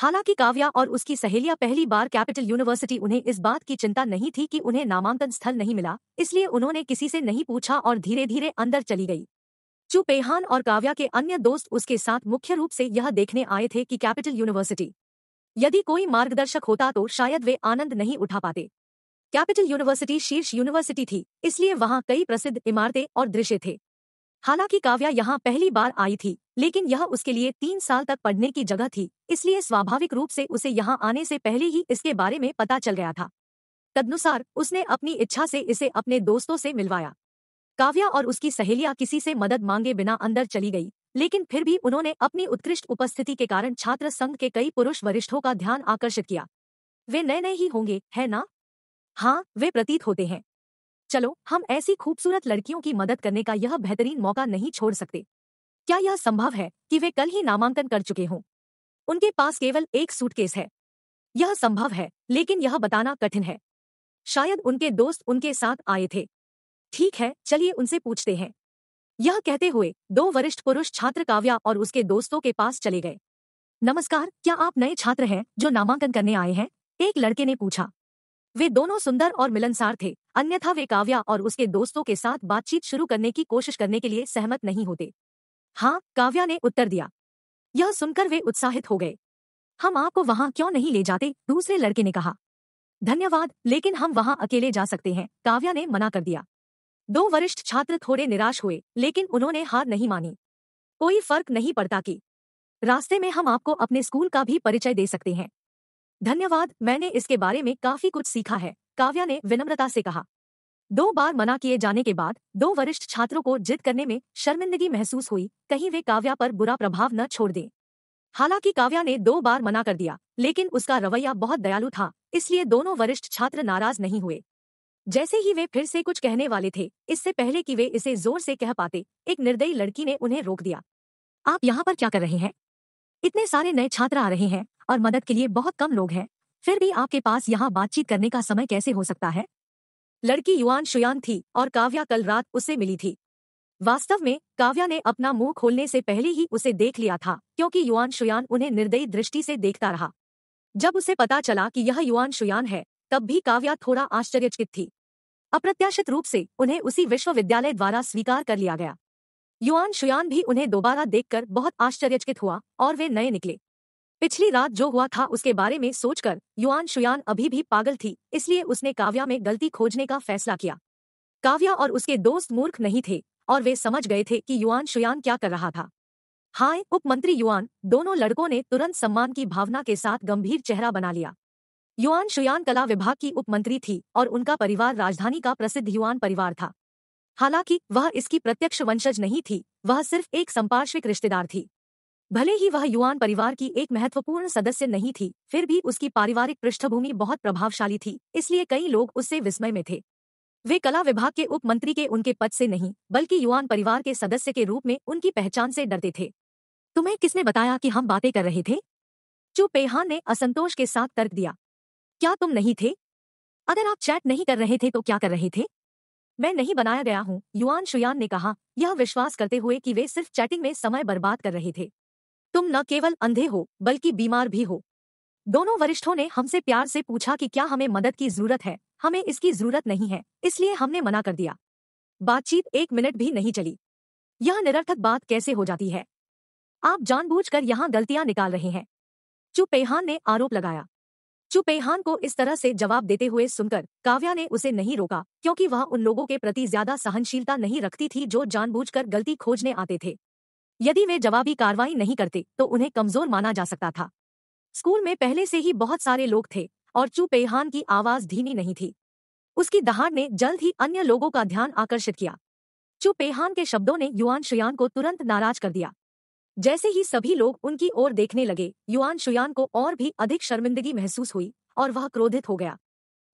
हालांकि काव्या और उसकी सहेलियां पहली बार कैपिटल यूनिवर्सिटी उन्हें इस बात की चिंता नहीं थी कि उन्हें नामांकन स्थल नहीं मिला इसलिए उन्होंने किसी से नहीं पूछा और धीरे धीरे अंदर चली गई चूपेहान और काव्या के अन्य दोस्त उसके साथ मुख्य रूप से यह देखने आए थे कि कैपिटल यूनिवर्सिटी यदि कोई मार्गदर्शक होता तो शायद वे आनंद नहीं उठा पाते कैपिटल यूनिवर्सिटी शीर्ष यूनिवर्सिटी थी इसलिए वहां कई प्रसिद्ध इमारतें और दृश्य थे हालांकि काव्या यहाँ पहली बार आई थी लेकिन यह उसके लिए तीन साल तक पढ़ने की जगह थी इसलिए स्वाभाविक रूप से उसे यहाँ आने से पहले ही इसके बारे में पता चल गया था तदनुसार उसने अपनी इच्छा से इसे अपने दोस्तों से मिलवाया काव्या और उसकी सहेलियां किसी से मदद मांगे बिना अंदर चली गई लेकिन फिर भी उन्होंने अपनी उत्कृष्ट उपस्थिति के कारण छात्र संघ के कई पुरुष वरिष्ठों का ध्यान आकर्षित किया वे नए नए ही होंगे है ना हाँ वे प्रतीत होते हैं चलो हम ऐसी खूबसूरत लड़कियों की मदद करने का यह बेहतरीन मौका नहीं छोड़ सकते क्या यह संभव है कि वे कल ही नामांकन कर चुके हों उनके पास केवल एक सूटकेस है यह संभव है लेकिन यह बताना कठिन है शायद उनके दोस्त उनके साथ आए थे ठीक है चलिए उनसे पूछते हैं यह कहते हुए दो वरिष्ठ पुरुष छात्र काव्या और उसके दोस्तों के पास चले गए नमस्कार क्या आप नए छात्र हैं जो नामांकन करने आए हैं एक लड़के ने पूछा वे दोनों सुंदर और मिलनसार थे अन्यथा वे काव्या और उसके दोस्तों के साथ बातचीत शुरू करने की कोशिश करने के लिए सहमत नहीं होते हाँ काव्या ने उत्तर दिया यह सुनकर वे उत्साहित हो गए हम आपको वहां क्यों नहीं ले जाते दूसरे लड़के ने कहा धन्यवाद लेकिन हम वहां अकेले जा सकते हैं काव्या ने मना कर दिया दो वरिष्ठ छात्र थोड़े निराश हुए लेकिन उन्होंने हार नहीं मानी कोई फर्क नहीं पड़ता कि रास्ते में हम आपको अपने स्कूल का भी परिचय दे सकते हैं धन्यवाद मैंने इसके बारे में काफी कुछ सीखा है काव्या ने विनम्रता से कहा दो बार मना किए जाने के बाद दो वरिष्ठ छात्रों को जिद करने में शर्मिंदगी महसूस हुई कहीं वे काव्या पर बुरा प्रभाव न छोड़ दें हालांकि काव्या ने दो बार मना कर दिया लेकिन उसका रवैया बहुत दयालु था इसलिए दोनों वरिष्ठ छात्र नाराज नहीं हुए जैसे ही वे फिर से कुछ कहने वाले थे इससे पहले कि वे इसे जोर से कह पाते एक निर्दयी लड़की ने उन्हें रोक दिया आप यहाँ पर क्या कर रहे हैं इतने सारे नए छात्र आ रहे हैं और मदद के लिए बहुत कम लोग हैं फिर भी आपके पास यहाँ बातचीत करने का समय कैसे हो सकता है लड़की युवान शुयान थी और काव्या कल रात उससे मिली थी वास्तव में काव्या ने अपना मुंह खोलने से पहले ही उसे देख लिया था क्योंकि युवान शुयान उन्हें निर्दयी दृष्टि से देखता रहा जब उसे पता चला कि यह युवान शुयान है तब भी काव्या थोड़ा आश्चर्यचकित थी अप्रत्याशित रूप से उन्हें उसी विश्वविद्यालय द्वारा स्वीकार कर लिया गया युआन शुयान भी उन्हें दोबारा देखकर बहुत आश्चर्यचकित हुआ और वे नए निकले पिछली रात जो हुआ था उसके बारे में सोचकर युआन शुयान अभी भी पागल थी इसलिए उसने काव्या में गलती खोजने का फैसला किया काव्या और उसके दोस्त मूर्ख नहीं थे और वे समझ गए थे कि युआन शुयान क्या कर रहा था हाय उपमंत्री युआन दोनों लड़कों ने तुरंत सम्मान की भावना के साथ गंभीर चेहरा बना लिया युआन शुयान कला विभाग की उपमंत्री थी और उनका परिवार राजधानी का प्रसिद्ध युआन परिवार था हालांकि वह इसकी प्रत्यक्ष वंशज नहीं थी वह सिर्फ एक संपार्श्विक रिश्तेदार थी भले ही वह युवान परिवार की एक महत्वपूर्ण सदस्य नहीं थी फिर भी उसकी पारिवारिक पृष्ठभूमि बहुत प्रभावशाली थी इसलिए कई लोग उससे विस्मय में थे वे कला विभाग के उप के उनके पद से नहीं बल्कि युवान परिवार के सदस्य के रूप में उनकी पहचान से डरते थे तुम्हें किसने बताया कि हम बातें कर रहे थे चू पेहान ने असंतोष के साथ तर्क दिया क्या तुम नहीं थे अगर आप चैट नहीं कर रहे थे तो क्या कर रहे थे मैं नहीं बनाया गया हूँ युआन शुयान ने कहा यह विश्वास करते हुए कि वे सिर्फ चैटिंग में समय बर्बाद कर रहे थे तुम न केवल अंधे हो बल्कि बीमार भी हो दोनों वरिष्ठों ने हमसे प्यार से पूछा कि क्या हमें मदद की जरूरत है हमें इसकी जरूरत नहीं है इसलिए हमने मना कर दिया बातचीत एक मिनट भी नहीं चली यह निरर्थक बात कैसे हो जाती है आप जानबूझकर यहाँ गलतियां निकाल रहे हैं चुपेहान ने आरोप लगाया चुपेहान को इस तरह से जवाब देते हुए सुनकर काव्या ने उसे नहीं रोका क्योंकि वह उन लोगों के प्रति ज्यादा सहनशीलता नहीं रखती थी जो जानबूझकर गलती खोजने आते थे यदि वे जवाबी कार्रवाई नहीं करते तो उन्हें कमजोर माना जा सकता था स्कूल में पहले से ही बहुत सारे लोग थे और चुपेहान की आवाज धीमी नहीं थी उसकी दहाड़ ने जल्द ही अन्य लोगों का ध्यान आकर्षित किया चुपेहान के शब्दों ने युआन श्रियान को तुरंत नाराज कर दिया जैसे ही सभी लोग उनकी ओर देखने लगे युआन शुयान को और भी अधिक शर्मिंदगी महसूस हुई और वह क्रोधित हो गया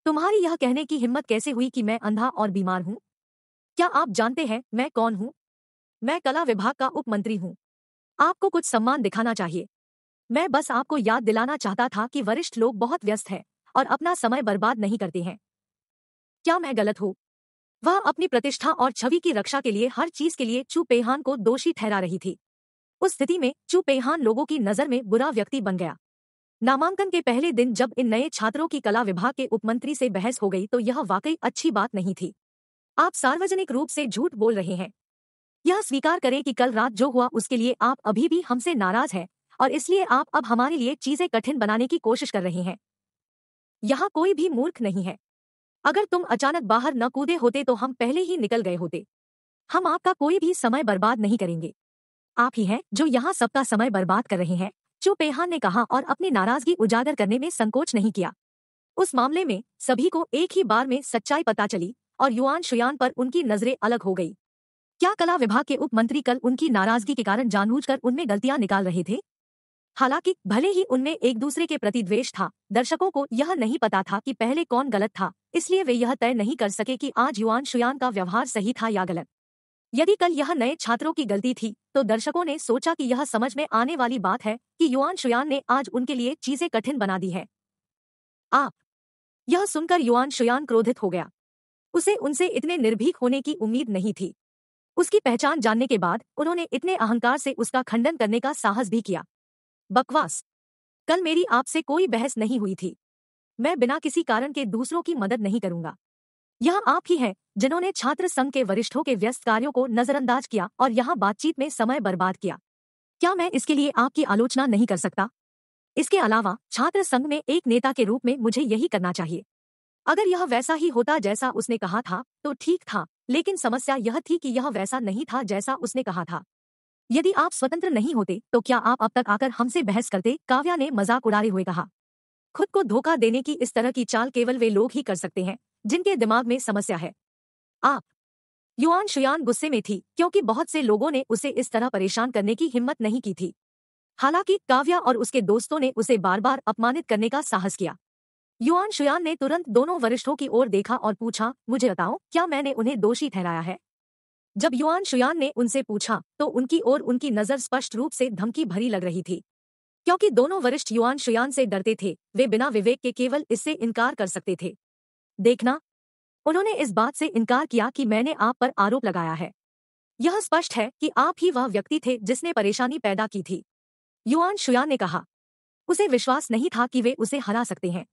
तुम्हारी यह कहने की हिम्मत कैसे हुई कि मैं अंधा और बीमार हूँ क्या आप जानते हैं मैं कौन हूँ मैं कला विभाग का उप मंत्री हूँ आपको कुछ सम्मान दिखाना चाहिए मैं बस आपको याद दिलाना चाहता था कि वरिष्ठ लोग बहुत व्यस्त हैं और अपना समय बर्बाद नहीं करते हैं क्या मैं गलत हूँ वह अपनी प्रतिष्ठा और छवि की रक्षा के लिए हर चीज के लिए चू पेहान को दोषी ठहरा रही थी उस स्थिति में चूपेहान लोगों की नजर में बुरा व्यक्ति बन गया नामांकन के पहले दिन जब इन नए छात्रों की कला विभाग के उपमंत्री से बहस हो गई तो यह वाकई अच्छी बात नहीं थी आप सार्वजनिक रूप से झूठ बोल रहे हैं यह स्वीकार करें कि कल रात जो हुआ उसके लिए आप अभी भी हमसे नाराज हैं और इसलिए आप अब हमारे लिए चीजें कठिन बनाने की कोशिश कर रहे हैं यहाँ कोई भी मूर्ख नहीं है अगर तुम अचानक बाहर न कूदे होते तो हम पहले ही निकल गए होते हम आपका कोई भी समय बर्बाद नहीं करेंगे आप ही हैं जो यहाँ सबका समय बर्बाद कर रहे हैं जो पेहान ने कहा और अपनी नाराजगी उजागर करने में संकोच नहीं किया उस मामले में सभी को एक ही बार में सच्चाई पता चली और युआन शुयान पर उनकी नजरें अलग हो गई क्या कला विभाग के उप मंत्री कल उनकी नाराजगी के कारण जानबूझकर उनमें गलतियां निकाल रहे थे हालांकि भले ही उनमें एक दूसरे के प्रति द्वेष था दर्शकों को यह नहीं पता था कि पहले कौन गलत था इसलिए वे यह तय नहीं कर सके कि आज युआन शुयान का व्यवहार सही था या गलत यदि कल यह नए छात्रों की गलती थी तो दर्शकों ने सोचा कि यह समझ में आने वाली बात है कि युआन शुयान ने आज उनके लिए चीजें कठिन बना दी है आप यह सुनकर युआन शुयान क्रोधित हो गया उसे उनसे इतने निर्भीक होने की उम्मीद नहीं थी उसकी पहचान जानने के बाद उन्होंने इतने अहंकार से उसका खंडन करने का साहस भी किया बकवास कल मेरी आपसे कोई बहस नहीं हुई थी मैं बिना किसी कारण के दूसरों की मदद नहीं करूंगा यह आप ही हैं जिन्होंने छात्र संघ के वरिष्ठों के व्यस्त कार्यों को नजरअंदाज किया और यहाँ बातचीत में समय बर्बाद किया क्या मैं इसके लिए आपकी आलोचना नहीं कर सकता इसके अलावा छात्र संघ में एक नेता के रूप में मुझे यही करना चाहिए अगर यह वैसा ही होता जैसा उसने कहा था तो ठीक था लेकिन समस्या यह थी कि यह वैसा नहीं था जैसा उसने कहा था यदि आप स्वतंत्र नहीं होते तो क्या आप अब तक आकर हमसे बहस करते काव्या ने मजाक उड़ाए हुए कहा खुद को धोखा देने की इस तरह की चाल केवल वे लोग ही कर सकते हैं जिनके दिमाग में समस्या है आप युआन शुयान गुस्से में थी क्योंकि बहुत से लोगों ने उसे इस तरह परेशान करने की हिम्मत नहीं की थी हालांकि काव्या और उसके दोस्तों ने उसे बार बार अपमानित करने का साहस किया युआन शुयान ने तुरंत दोनों वरिष्ठों की ओर देखा और पूछा मुझे बताओ क्या मैंने उन्हें दोषी ठहराया है जब युआन शुयान ने उनसे पूछा तो उनकी ओर उनकी नजर स्पष्ट रूप से धमकी भरी लग रही थी क्योंकि दोनों वरिष्ठ युआन शुयान से डरते थे वे बिना विवेक के केवल इससे इनकार कर सकते थे देखना उन्होंने इस बात से इनकार किया कि मैंने आप पर आरोप लगाया है यह स्पष्ट है कि आप ही वह व्यक्ति थे जिसने परेशानी पैदा की थी युआन शुयान ने कहा उसे विश्वास नहीं था कि वे उसे हरा सकते हैं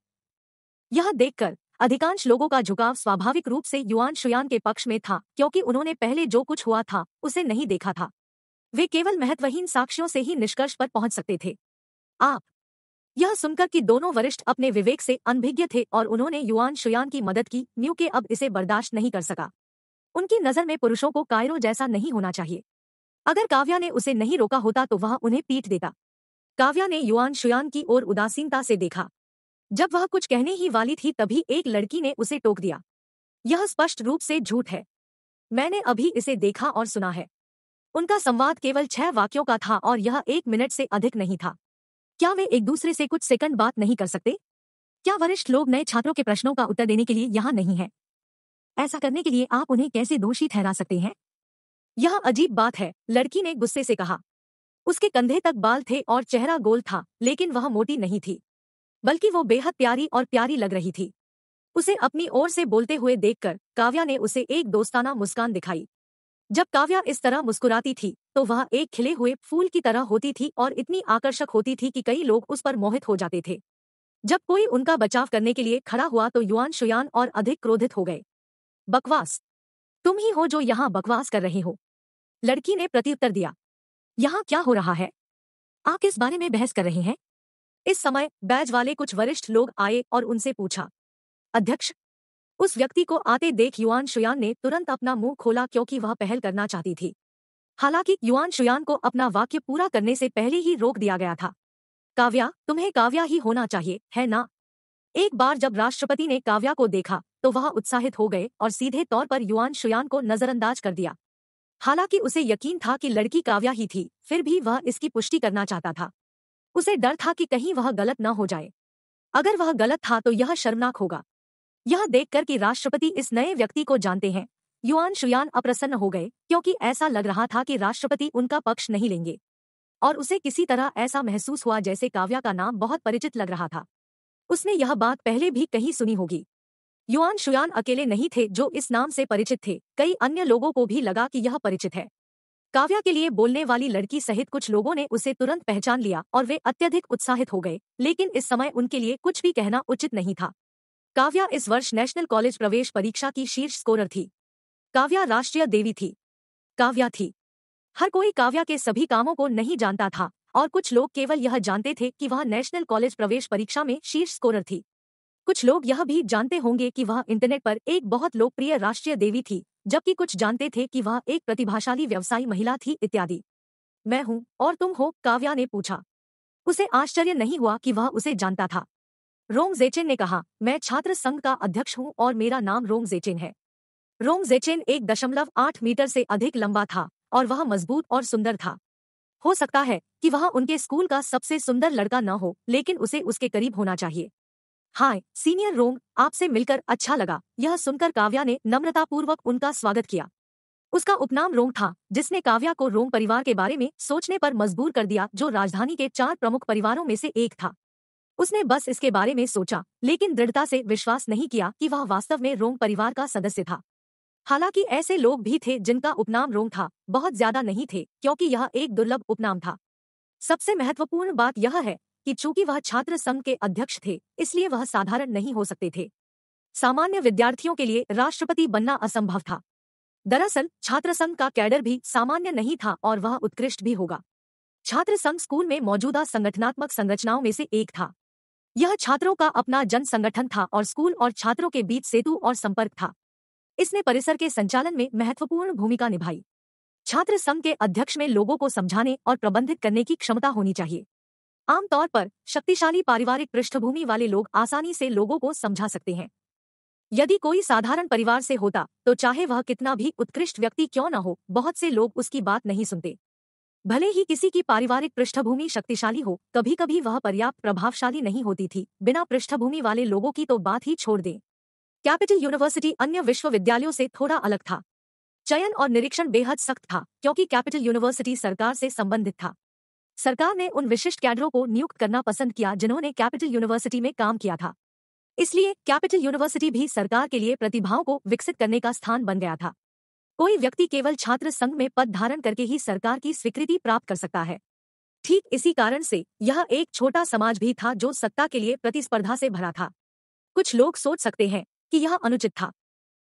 यह देखकर अधिकांश लोगों का झुकाव स्वाभाविक रूप से युआन शुयान के पक्ष में था क्योंकि उन्होंने पहले जो कुछ हुआ था उसे नहीं देखा था वे केवल महत्वहीन साक्ष्यों से ही निष्कर्ष पर पहुंच सकते थे आप यह सुनकर कि दोनों वरिष्ठ अपने विवेक से अनभिज्ञ थे और उन्होंने युआन शुयान की मदद की न्यू के अब इसे बर्दाश्त नहीं कर सका उनकी नजर में पुरुषों को कायरो जैसा नहीं होना चाहिए अगर काव्या ने उसे नहीं रोका होता तो वह उन्हें पीट देता काव्या ने युआन शुयान की ओर उदासीनता से देखा जब वह कुछ कहने ही वाली थी तभी एक लड़की ने उसे टोक दिया यह स्पष्ट रूप से झूठ है मैंने अभी इसे देखा और सुना है उनका संवाद केवल छह वाक्यों का था और यह एक मिनट से अधिक नहीं था क्या वे एक दूसरे से कुछ सेकंड बात नहीं कर सकते क्या वरिष्ठ लोग नए छात्रों के प्रश्नों का उत्तर देने के लिए यहाँ नहीं है ऐसा करने के लिए आप उन्हें कैसे दोषी ठहरा सकते हैं यह अजीब बात है लड़की ने गुस्से से कहा उसके कंधे तक बाल थे और चेहरा गोल था लेकिन वह मोटी नहीं थी बल्कि वो बेहद प्यारी और प्यारी लग रही थी उसे अपनी ओर से बोलते हुए देखकर काव्या ने उसे एक दोस्ताना मुस्कान दिखाई जब काव्या इस तरह मुस्कुराती थी तो वह एक खिले हुए फूल की तरह होती थी और इतनी आकर्षक होती थी कि कई लोग उस पर मोहित हो जाते थे जब कोई उनका बचाव करने के लिए खड़ा हुआ तो युवान शुयान और अधिक क्रोधित हो गए बकवास तुम ही हो जो यहाँ बकवास कर रहे हो लड़की ने प्रत्युत्तर दिया यहाँ क्या हो रहा है आप इस बारे में बहस कर रहे हैं इस समय बैज वाले कुछ वरिष्ठ लोग आए और उनसे पूछा अध्यक्ष उस व्यक्ति को आते देख युआन शुयान ने तुरंत अपना मुंह खोला क्योंकि वह पहल करना चाहती थी हालांकि युआन शुयान को अपना वाक्य पूरा करने से पहले ही रोक दिया गया था काव्या तुम्हें काव्या ही होना चाहिए है ना एक बार जब राष्ट्रपति ने काव्या को देखा तो वह उत्साहित हो गए और सीधे तौर पर युआन शुयान को नजरअंदाज कर दिया हालांकि उसे यकीन था कि लड़की काव्या ही थी फिर भी वह इसकी पुष्टि करना चाहता था उसे डर था कि कहीं वह गलत न हो जाए अगर वह गलत था तो यह शर्मनाक होगा यह देखकर कि राष्ट्रपति इस नए व्यक्ति को जानते हैं युआन शुयान अप्रसन्न हो गए क्योंकि ऐसा लग रहा था कि राष्ट्रपति उनका पक्ष नहीं लेंगे और उसे किसी तरह ऐसा महसूस हुआ जैसे काव्या का नाम बहुत परिचित लग रहा था उसने यह बात पहले भी कहीं सुनी होगी युआन शुयान अकेले नहीं थे जो इस नाम से परिचित थे कई अन्य लोगों को भी लगा कि यह परिचित है काव्या के लिए बोलने वाली लड़की सहित कुछ लोगों ने उसे तुरंत पहचान लिया और वे अत्यधिक उत्साहित हो गए लेकिन इस समय उनके लिए कुछ भी कहना उचित नहीं था काव्या इस वर्ष नेशनल कॉलेज प्रवेश परीक्षा की शीर्ष स्कोरर थी काव्या राष्ट्रीय देवी थी काव्या थी हर कोई काव्या के सभी कामों को नहीं जानता था और कुछ लोग केवल यह जानते थे कि वह नेशनल कॉलेज प्रवेश परीक्षा में शीर्ष स्कोरर थी कुछ लोग यह भी जानते होंगे कि वह इंटरनेट पर एक बहुत लोकप्रिय राष्ट्रीय देवी थी जबकि कुछ जानते थे कि वह एक प्रतिभाशाली व्यवसायी महिला थी इत्यादि मैं हूं और तुम हो काव्या ने पूछा उसे आश्चर्य नहीं हुआ कि वह उसे जानता था रोम जेचेन ने कहा मैं छात्र संघ का अध्यक्ष हूं और मेरा नाम रोम जेचेन है रोम जेचेन एक दशमलव आठ मीटर से अधिक लंबा था और वह मजबूत और सुंदर था हो सकता है कि वह उनके स्कूल का सबसे सुंदर लड़का न हो लेकिन उसे उसके करीब होना चाहिए हाय सीनियर रोंग आपसे मिलकर अच्छा लगा यह सुनकर काव्या ने नम्रतापूर्वक उनका स्वागत किया उसका उपनाम रोंग था जिसने काव्या को रोम परिवार के बारे में सोचने पर मजबूर कर दिया जो राजधानी के चार प्रमुख परिवारों में से एक था उसने बस इसके बारे में सोचा लेकिन दृढ़ता से विश्वास नहीं किया कि वह वास्तव में रोंग परिवार का सदस्य था हालांकि ऐसे लोग भी थे जिनका उपनाम रोंग था बहुत ज्यादा नहीं थे क्योंकि यह एक दुर्लभ उपनाम था सबसे महत्वपूर्ण बात यह है कि चूंकि वह छात्र संघ के अध्यक्ष थे इसलिए वह साधारण नहीं हो सकते थे सामान्य विद्यार्थियों के लिए राष्ट्रपति बनना असंभव था दरअसल छात्र संघ का कैडर भी सामान्य नहीं था और वह उत्कृष्ट भी होगा छात्र संघ स्कूल में मौजूदा संगठनात्मक संरचनाओं में से एक था यह छात्रों का अपना जन संगठन था और स्कूल और छात्रों के बीच सेतु और संपर्क था इसने परिसर के संचालन में महत्वपूर्ण भूमिका निभाई छात्र संघ के अध्यक्ष में लोगों को समझाने और प्रबंधित करने की क्षमता होनी चाहिए आमतौर पर शक्तिशाली पारिवारिक पृष्ठभूमि वाले लोग आसानी से लोगों को समझा सकते हैं यदि कोई साधारण परिवार से होता तो चाहे वह कितना भी उत्कृष्ट व्यक्ति क्यों न हो बहुत से लोग उसकी बात नहीं सुनते भले ही किसी की पारिवारिक पृष्ठभूमि शक्तिशाली हो कभी कभी वह पर्याप्त प्रभावशाली नहीं होती थी बिना पृष्ठभूमि वाले लोगों की तो बात ही छोड़ दें कैपिटल यूनिवर्सिटी अन्य विश्वविद्यालयों से थोड़ा अलग था चयन और निरीक्षण बेहद सख्त था क्योंकि कैपिटल यूनिवर्सिटी सरकार से संबंधित था सरकार ने उन विशिष्ट कैडरों को नियुक्त करना पसंद किया जिन्होंने कैपिटल यूनिवर्सिटी में काम किया था इसलिए कैपिटल यूनिवर्सिटी भी सरकार के लिए प्रतिभाओं को विकसित करने का स्थान बन गया था कोई व्यक्ति केवल छात्र संघ में पद धारण करके ही सरकार की स्वीकृति प्राप्त कर सकता है ठीक इसी कारण से यह एक छोटा समाज भी था जो सत्ता के लिए प्रतिस्पर्धा से भरा था कुछ लोग सोच सकते हैं कि यह अनुचित था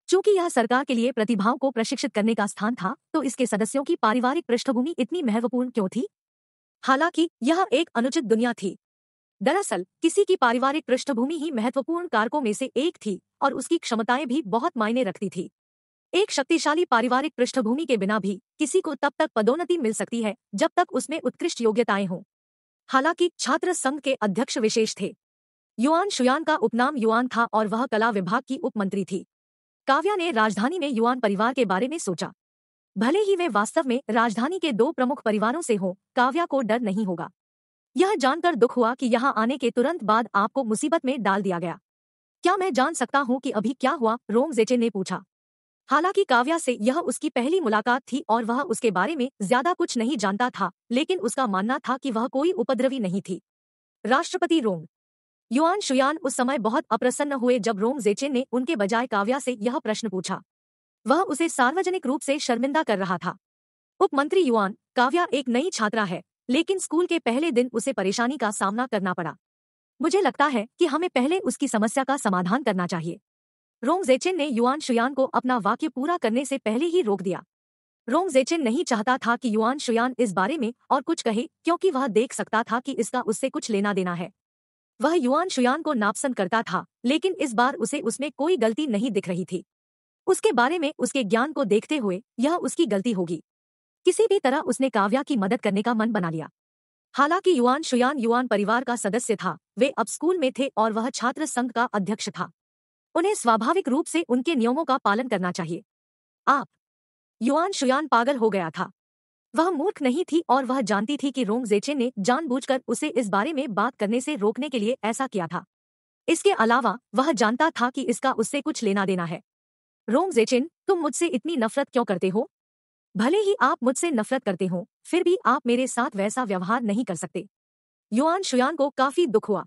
चूंकि यह सरकार के लिए प्रतिभाओं को प्रशिक्षित करने का स्थान था तो इसके सदस्यों की पारिवारिक पृष्ठभूमि इतनी महत्वपूर्ण क्यों थी हालांकि यह एक अनुचित दुनिया थी दरअसल किसी की पारिवारिक पृष्ठभूमि ही महत्वपूर्ण कारकों में से एक थी और उसकी क्षमताएं भी बहुत मायने रखती थी एक शक्तिशाली पारिवारिक पृष्ठभूमि के बिना भी किसी को तब तक पदोन्नति मिल सकती है जब तक उसमें उत्कृष्ट योग्यताएं हों हालांकि छात्र संघ के अध्यक्ष विशेष थे युआन शुयान का उपनाम युआन था और वह कला विभाग की उपमंत्री थी काव्या ने राजधानी में युआन परिवार के बारे में सोचा भले ही वे वास्तव में राजधानी के दो प्रमुख परिवारों से हों काव्या को डर नहीं होगा यह जानकर दुख हुआ कि यहाँ आने के तुरंत बाद आपको मुसीबत में डाल दिया गया क्या मैं जान सकता हूँ कि अभी क्या हुआ रोंग जेचे ने पूछा हालांकि काव्या से यह उसकी पहली मुलाकात थी और वह उसके बारे में ज्यादा कुछ नहीं जानता था लेकिन उसका मानना था कि वह कोई उपद्रवी नहीं थी राष्ट्रपति रोम युआन शुयान उस समय बहुत अप्रसन्न हुए जब रोम जेचे ने उनके बजाय काव्या से यह प्रश्न पूछा वह उसे सार्वजनिक रूप से शर्मिंदा कर रहा था उपमंत्री युआन काव्या एक नई छात्रा है लेकिन स्कूल के पहले दिन उसे परेशानी का सामना करना पड़ा मुझे लगता है कि हमें पहले उसकी समस्या का समाधान करना चाहिए रोंग जेचिन ने युआन शुयान को अपना वाक्य पूरा करने से पहले ही रोक दिया रोंग जेचिन नहीं चाहता था कि युआन शुयान इस बारे में और कुछ कहे क्योंकि वह देख सकता था कि इसका उससे कुछ लेना देना है वह युआन शुयान को नापसंद करता था लेकिन इस बार उसे उसमें कोई गलती नहीं दिख रही थी उसके बारे में उसके ज्ञान को देखते हुए यह उसकी गलती होगी किसी भी तरह उसने काव्या की मदद करने का मन बना लिया हालांकि युआन शुयान युआन परिवार का सदस्य था वे अब स्कूल में थे और वह छात्र संघ का अध्यक्ष था उन्हें स्वाभाविक रूप से उनके नियमों का पालन करना चाहिए आप युआन शुयान पागल हो गया था वह मूर्ख नहीं थी और वह जानती थी कि रोंग जेचे ने जानबूझकर उसे इस बारे में बात करने से रोकने के लिए ऐसा किया था इसके अलावा वह जानता था कि इसका उससे कुछ लेना देना है रोंग जेचिन तुम मुझसे इतनी नफरत क्यों करते हो भले ही आप मुझसे नफरत करते हो फिर भी आप मेरे साथ वैसा व्यवहार नहीं कर सकते युआन शुयान को काफी दुख हुआ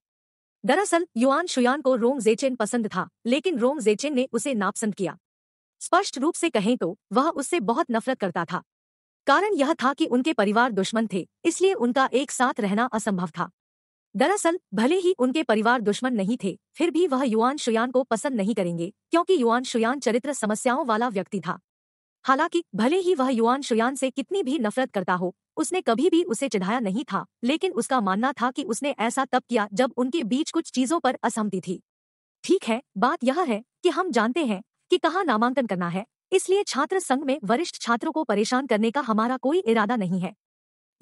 दरअसल युआन शुयान को रोम जेचेन पसंद था लेकिन रोम जेचेन ने उसे नापसंद किया स्पष्ट रूप से कहें तो वह उससे बहुत नफरत करता था कारण यह था कि उनके परिवार दुश्मन थे इसलिए उनका एक साथ रहना असंभव था दरअसल भले ही उनके परिवार दुश्मन नहीं थे फिर भी वह युआन शुयान को पसंद नहीं करेंगे क्योंकि युआन शुयान चरित्र समस्याओं वाला व्यक्ति था हालांकि भले ही वह युआन शुयान से कितनी भी नफरत करता हो उसने कभी भी उसे चिढ़ाया नहीं था लेकिन उसका मानना था कि उसने ऐसा तब किया जब उनके बीच कुछ चीजों पर असहमति थी ठीक है बात यह है कि हम जानते हैं कि कहाँ नामांकन करना है इसलिए छात्र संघ में वरिष्ठ छात्रों को परेशान करने का हमारा कोई इरादा नहीं है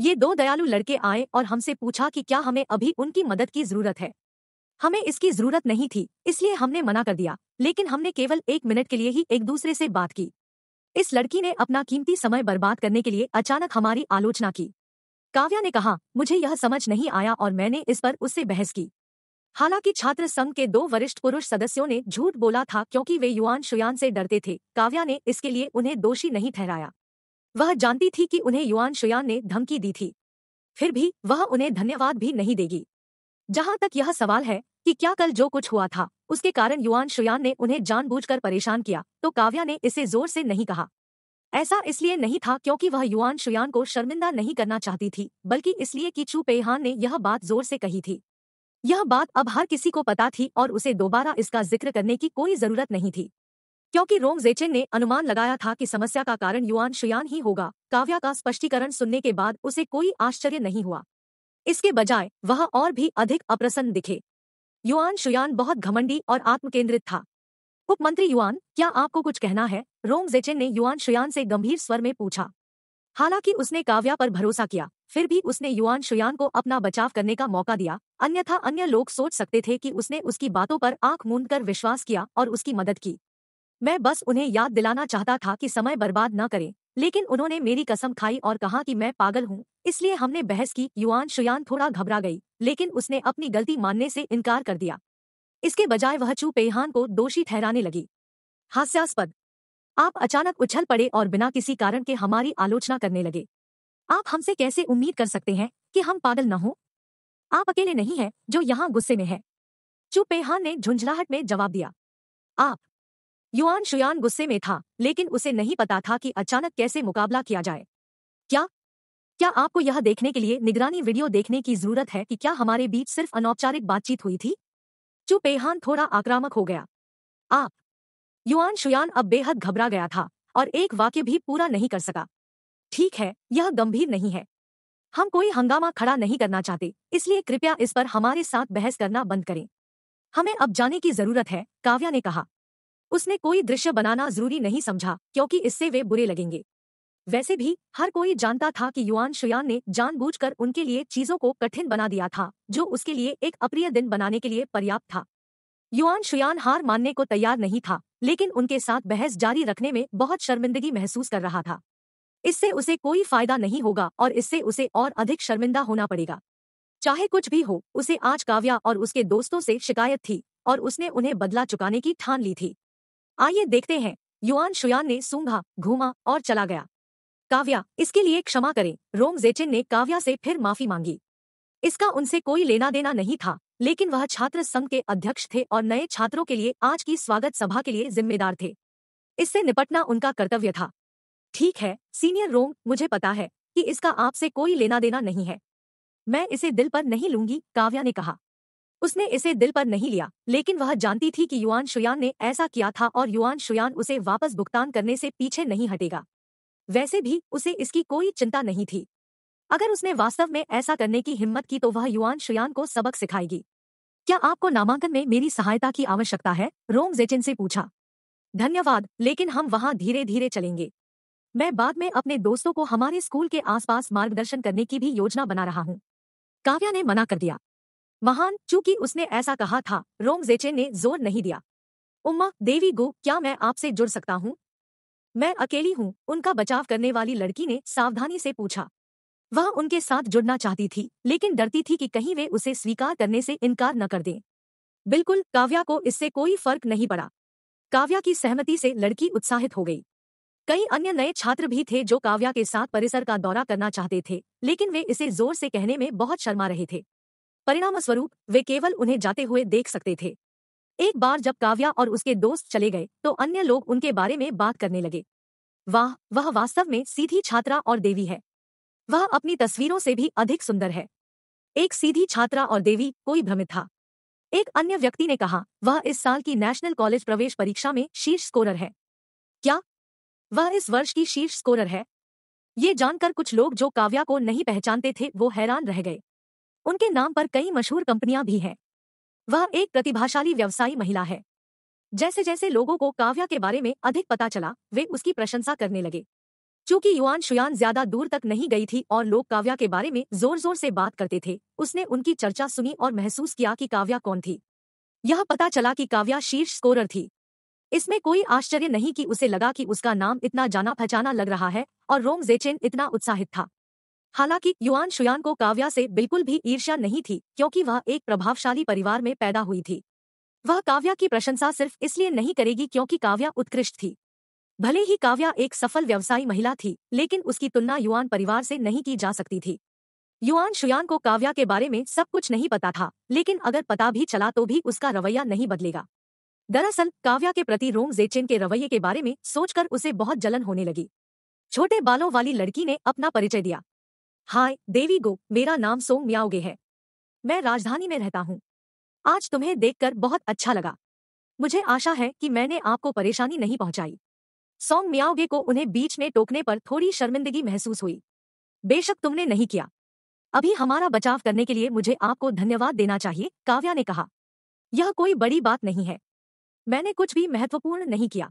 ये दो दयालु लड़के आए और हमसे पूछा कि क्या हमें अभी उनकी मदद की जरूरत है हमें इसकी जरूरत नहीं थी इसलिए हमने मना कर दिया लेकिन हमने केवल एक मिनट के लिए ही एक दूसरे से बात की इस लड़की ने अपना कीमती समय बर्बाद करने के लिए अचानक हमारी आलोचना की काव्या ने कहा मुझे यह समझ नहीं आया और मैंने इस पर उससे बहस की हालांकि छात्र संघ के दो वरिष्ठ पुरुष सदस्यों ने झूठ बोला था क्योंकि वे युआन शुयान से डरते थे काव्या ने इसके लिए उन्हें दोषी नहीं ठहराया वह जानती थी कि उन्हें युआन शुयान ने धमकी दी थी फिर भी वह उन्हें धन्यवाद भी नहीं देगी जहां तक यह सवाल है कि क्या कल जो कुछ हुआ था उसके कारण युआन शुयान ने उन्हें जानबूझकर परेशान किया तो काव्या ने इसे जोर से नहीं कहा ऐसा इसलिए नहीं था क्योंकि वह युआन शुयान को शर्मिंदा नहीं करना चाहती थी बल्कि इसलिए कि चू पेहान ने यह बात जोर से कही थी यह बात अब हर किसी को पता थी और उसे दोबारा इसका जिक्र करने की कोई जरूरत नहीं थी क्योंकि रोंग जेचेन ने अनुमान लगाया था कि समस्या का कारण युआन शुयान ही होगा काव्या का स्पष्टीकरण सुनने के बाद उसे कोई आश्चर्य नहीं हुआ इसके बजाय वह और भी अधिक अप्रसन्न दिखे युआन शुयान बहुत घमंडी और आत्मकेंद्रित था उप मंत्री युआन क्या आपको कुछ कहना है रोंग जेचेन ने युआन शुयान से गंभीर स्वर में पूछा हालांकि उसने काव्या पर भरोसा किया फिर भी उसने युआन शुयान को अपना बचाव करने का मौका दिया अन्यथा अन्य लोग सोच सकते थे कि उसने उसकी बातों पर आंख मूंद कर विश्वास किया और उसकी मदद की मैं बस उन्हें याद दिलाना चाहता था कि समय बर्बाद न करें लेकिन उन्होंने मेरी कसम खाई और कहा कि मैं पागल हूँ इसलिए हमने बहस की युआन शुयान थोड़ा घबरा गई लेकिन उसने अपनी गलती मानने से इनकार कर दिया इसके बजाय वह चू पेहान को दोषी ठहराने लगी हास्यास्पद आप अचानक उछल पड़े और बिना किसी कारण के हमारी आलोचना करने लगे आप हमसे कैसे उम्मीद कर सकते हैं कि हम पागल न हो आप अकेले नहीं हैं जो यहाँ गुस्से में है चू पेहान ने झुंझलाहट में जवाब दिया आप युआन शुयान गुस्से में था लेकिन उसे नहीं पता था कि अचानक कैसे मुकाबला किया जाए क्या क्या आपको यह देखने के लिए निगरानी वीडियो देखने की जरूरत है कि क्या हमारे बीच सिर्फ अनौपचारिक बातचीत हुई थी चू पेहान थोड़ा आक्रामक हो गया आप युआन शुयान अब बेहद घबरा गया था और एक वाक्य भी पूरा नहीं कर सका ठीक है यह गंभीर नहीं है हम कोई हंगामा खड़ा नहीं करना चाहते इसलिए कृपया इस पर हमारे साथ बहस करना बंद करें हमें अब जाने की जरूरत है काव्या ने कहा उसने कोई दृश्य बनाना जरूरी नहीं समझा क्योंकि इससे वे बुरे लगेंगे वैसे भी हर कोई जानता था कि युआन शुयान ने जानबूझकर उनके लिए चीजों को कठिन बना दिया था जो उसके लिए एक अप्रिय दिन बनाने के लिए पर्याप्त था युआन शुयान हार मानने को तैयार नहीं था लेकिन उनके साथ बहस जारी रखने में बहुत शर्मिंदगी महसूस कर रहा था इससे उसे कोई फायदा नहीं होगा और इससे उसे और अधिक शर्मिंदा होना पड़ेगा चाहे कुछ भी हो उसे आज काव्या और उसके दोस्तों से शिकायत थी और उसने उन्हें बदला चुकाने की ठान ली थी आइए देखते हैं युआन शुयान ने सूंघा घूमा और चला गया काव्या इसके लिए क्षमा करें रोम जेचिन ने काव्या से फिर माफी मांगी इसका उनसे कोई लेना देना नहीं था लेकिन वह छात्र संघ के अध्यक्ष थे और नए छात्रों के लिए आज की स्वागत सभा के लिए जिम्मेदार थे इससे निपटना उनका कर्तव्य था ठीक है सीनियर रोम मुझे पता है कि इसका आपसे कोई लेना देना नहीं है मैं इसे दिल पर नहीं लूंगी काव्या ने कहा उसने इसे दिल पर नहीं लिया लेकिन वह जानती थी कि युआन शुयान ने ऐसा किया था और युआन शुयान उसे वापस भुगतान करने से पीछे नहीं हटेगा वैसे भी उसे इसकी कोई चिंता नहीं थी अगर उसने वास्तव में ऐसा करने की हिम्मत की तो वह युआन शुयान को सबक सिखाएगी क्या आपको नामांकन में मेरी सहायता की आवश्यकता है रोंग जेचिन से पूछा धन्यवाद लेकिन हम वहाँ धीरे धीरे चलेंगे मैं बाद में अपने दोस्तों को हमारे स्कूल के आसपास मार्गदर्शन करने की भी योजना बना रहा हूँ काव्या ने मना कर दिया महान चूंकि उसने ऐसा कहा था रोम जेचे ने जोर नहीं दिया उम्मा देवी गो क्या मैं आपसे जुड़ सकता हूँ मैं अकेली हूँ उनका बचाव करने वाली लड़की ने सावधानी से पूछा वह उनके साथ जुड़ना चाहती थी लेकिन डरती थी कि कहीं वे उसे स्वीकार करने से इनकार न कर दें बिल्कुल काव्या को इससे कोई फर्क नहीं पड़ा काव्या की सहमति से लड़की उत्साहित हो गई कई अन्य नए छात्र भी थे जो काव्या के साथ परिसर का दौरा करना चाहते थे लेकिन वे इसे जोर से कहने में बहुत शर्मा रहे थे परिणाम स्वरूप वे केवल उन्हें जाते हुए देख सकते थे एक बार जब काव्या और उसके दोस्त चले गए तो अन्य लोग उनके बारे में बात करने लगे वाह वह वास्तव में सीधी छात्रा और देवी है वह अपनी तस्वीरों से भी अधिक सुंदर है एक सीधी छात्रा और देवी कोई भ्रमित था एक अन्य व्यक्ति ने कहा वह इस साल की नेशनल कॉलेज प्रवेश परीक्षा में शीर्ष स्कोरर है क्या वह इस वर्ष की शीर्ष स्कोरर है ये जानकर कुछ लोग जो काव्या को नहीं पहचानते थे वो हैरान रह गए उनके नाम पर कई मशहूर कंपनियां भी हैं वह एक प्रतिभाशाली व्यवसायी महिला है जैसे जैसे लोगों को काव्या के बारे में अधिक पता चला वे उसकी प्रशंसा करने लगे चूंकि युआन शुयान ज्यादा दूर तक नहीं गई थी और लोग काव्या के बारे में जोर जोर से बात करते थे उसने उनकी चर्चा सुनी और महसूस किया कि काव्या कौन थी यह पता चला कि काव्या शीर्ष स्कोरर थी इसमें कोई आश्चर्य नहीं कि उसे लगा कि उसका नाम इतना जाना पहचाना लग रहा है और रोम जेचेन इतना उत्साहित था हालांकि युआन शुयान को काव्या से बिल्कुल भी ईर्ष्या नहीं थी क्योंकि वह एक प्रभावशाली परिवार में पैदा हुई थी वह काव्या की प्रशंसा सिर्फ इसलिए नहीं करेगी क्योंकि काव्या उत्कृष्ट थी भले ही काव्या एक सफल व्यवसायी महिला थी लेकिन उसकी तुलना युआन परिवार से नहीं की जा सकती थी युआन शुयान को काव्या के बारे में सब कुछ नहीं पता था लेकिन अगर पता भी चला तो भी उसका रवैया नहीं बदलेगा दरअसल काव्या के प्रति रोंग जेचेन के रवैये के बारे में सोचकर उसे बहुत जलन होने लगी छोटे बालों वाली लड़की ने अपना परिचय दिया हाय देवी गो मेरा नाम सोंग म्याओगे है मैं राजधानी में रहता हूँ आज तुम्हें देखकर बहुत अच्छा लगा मुझे आशा है कि मैंने आपको परेशानी नहीं पहुंचाई सोंग म्याओगे को उन्हें बीच में टोकने पर थोड़ी शर्मिंदगी महसूस हुई बेशक तुमने नहीं किया अभी हमारा बचाव करने के लिए मुझे आपको धन्यवाद देना चाहिए काव्या ने कहा यह कोई बड़ी बात नहीं है मैंने कुछ भी महत्वपूर्ण नहीं किया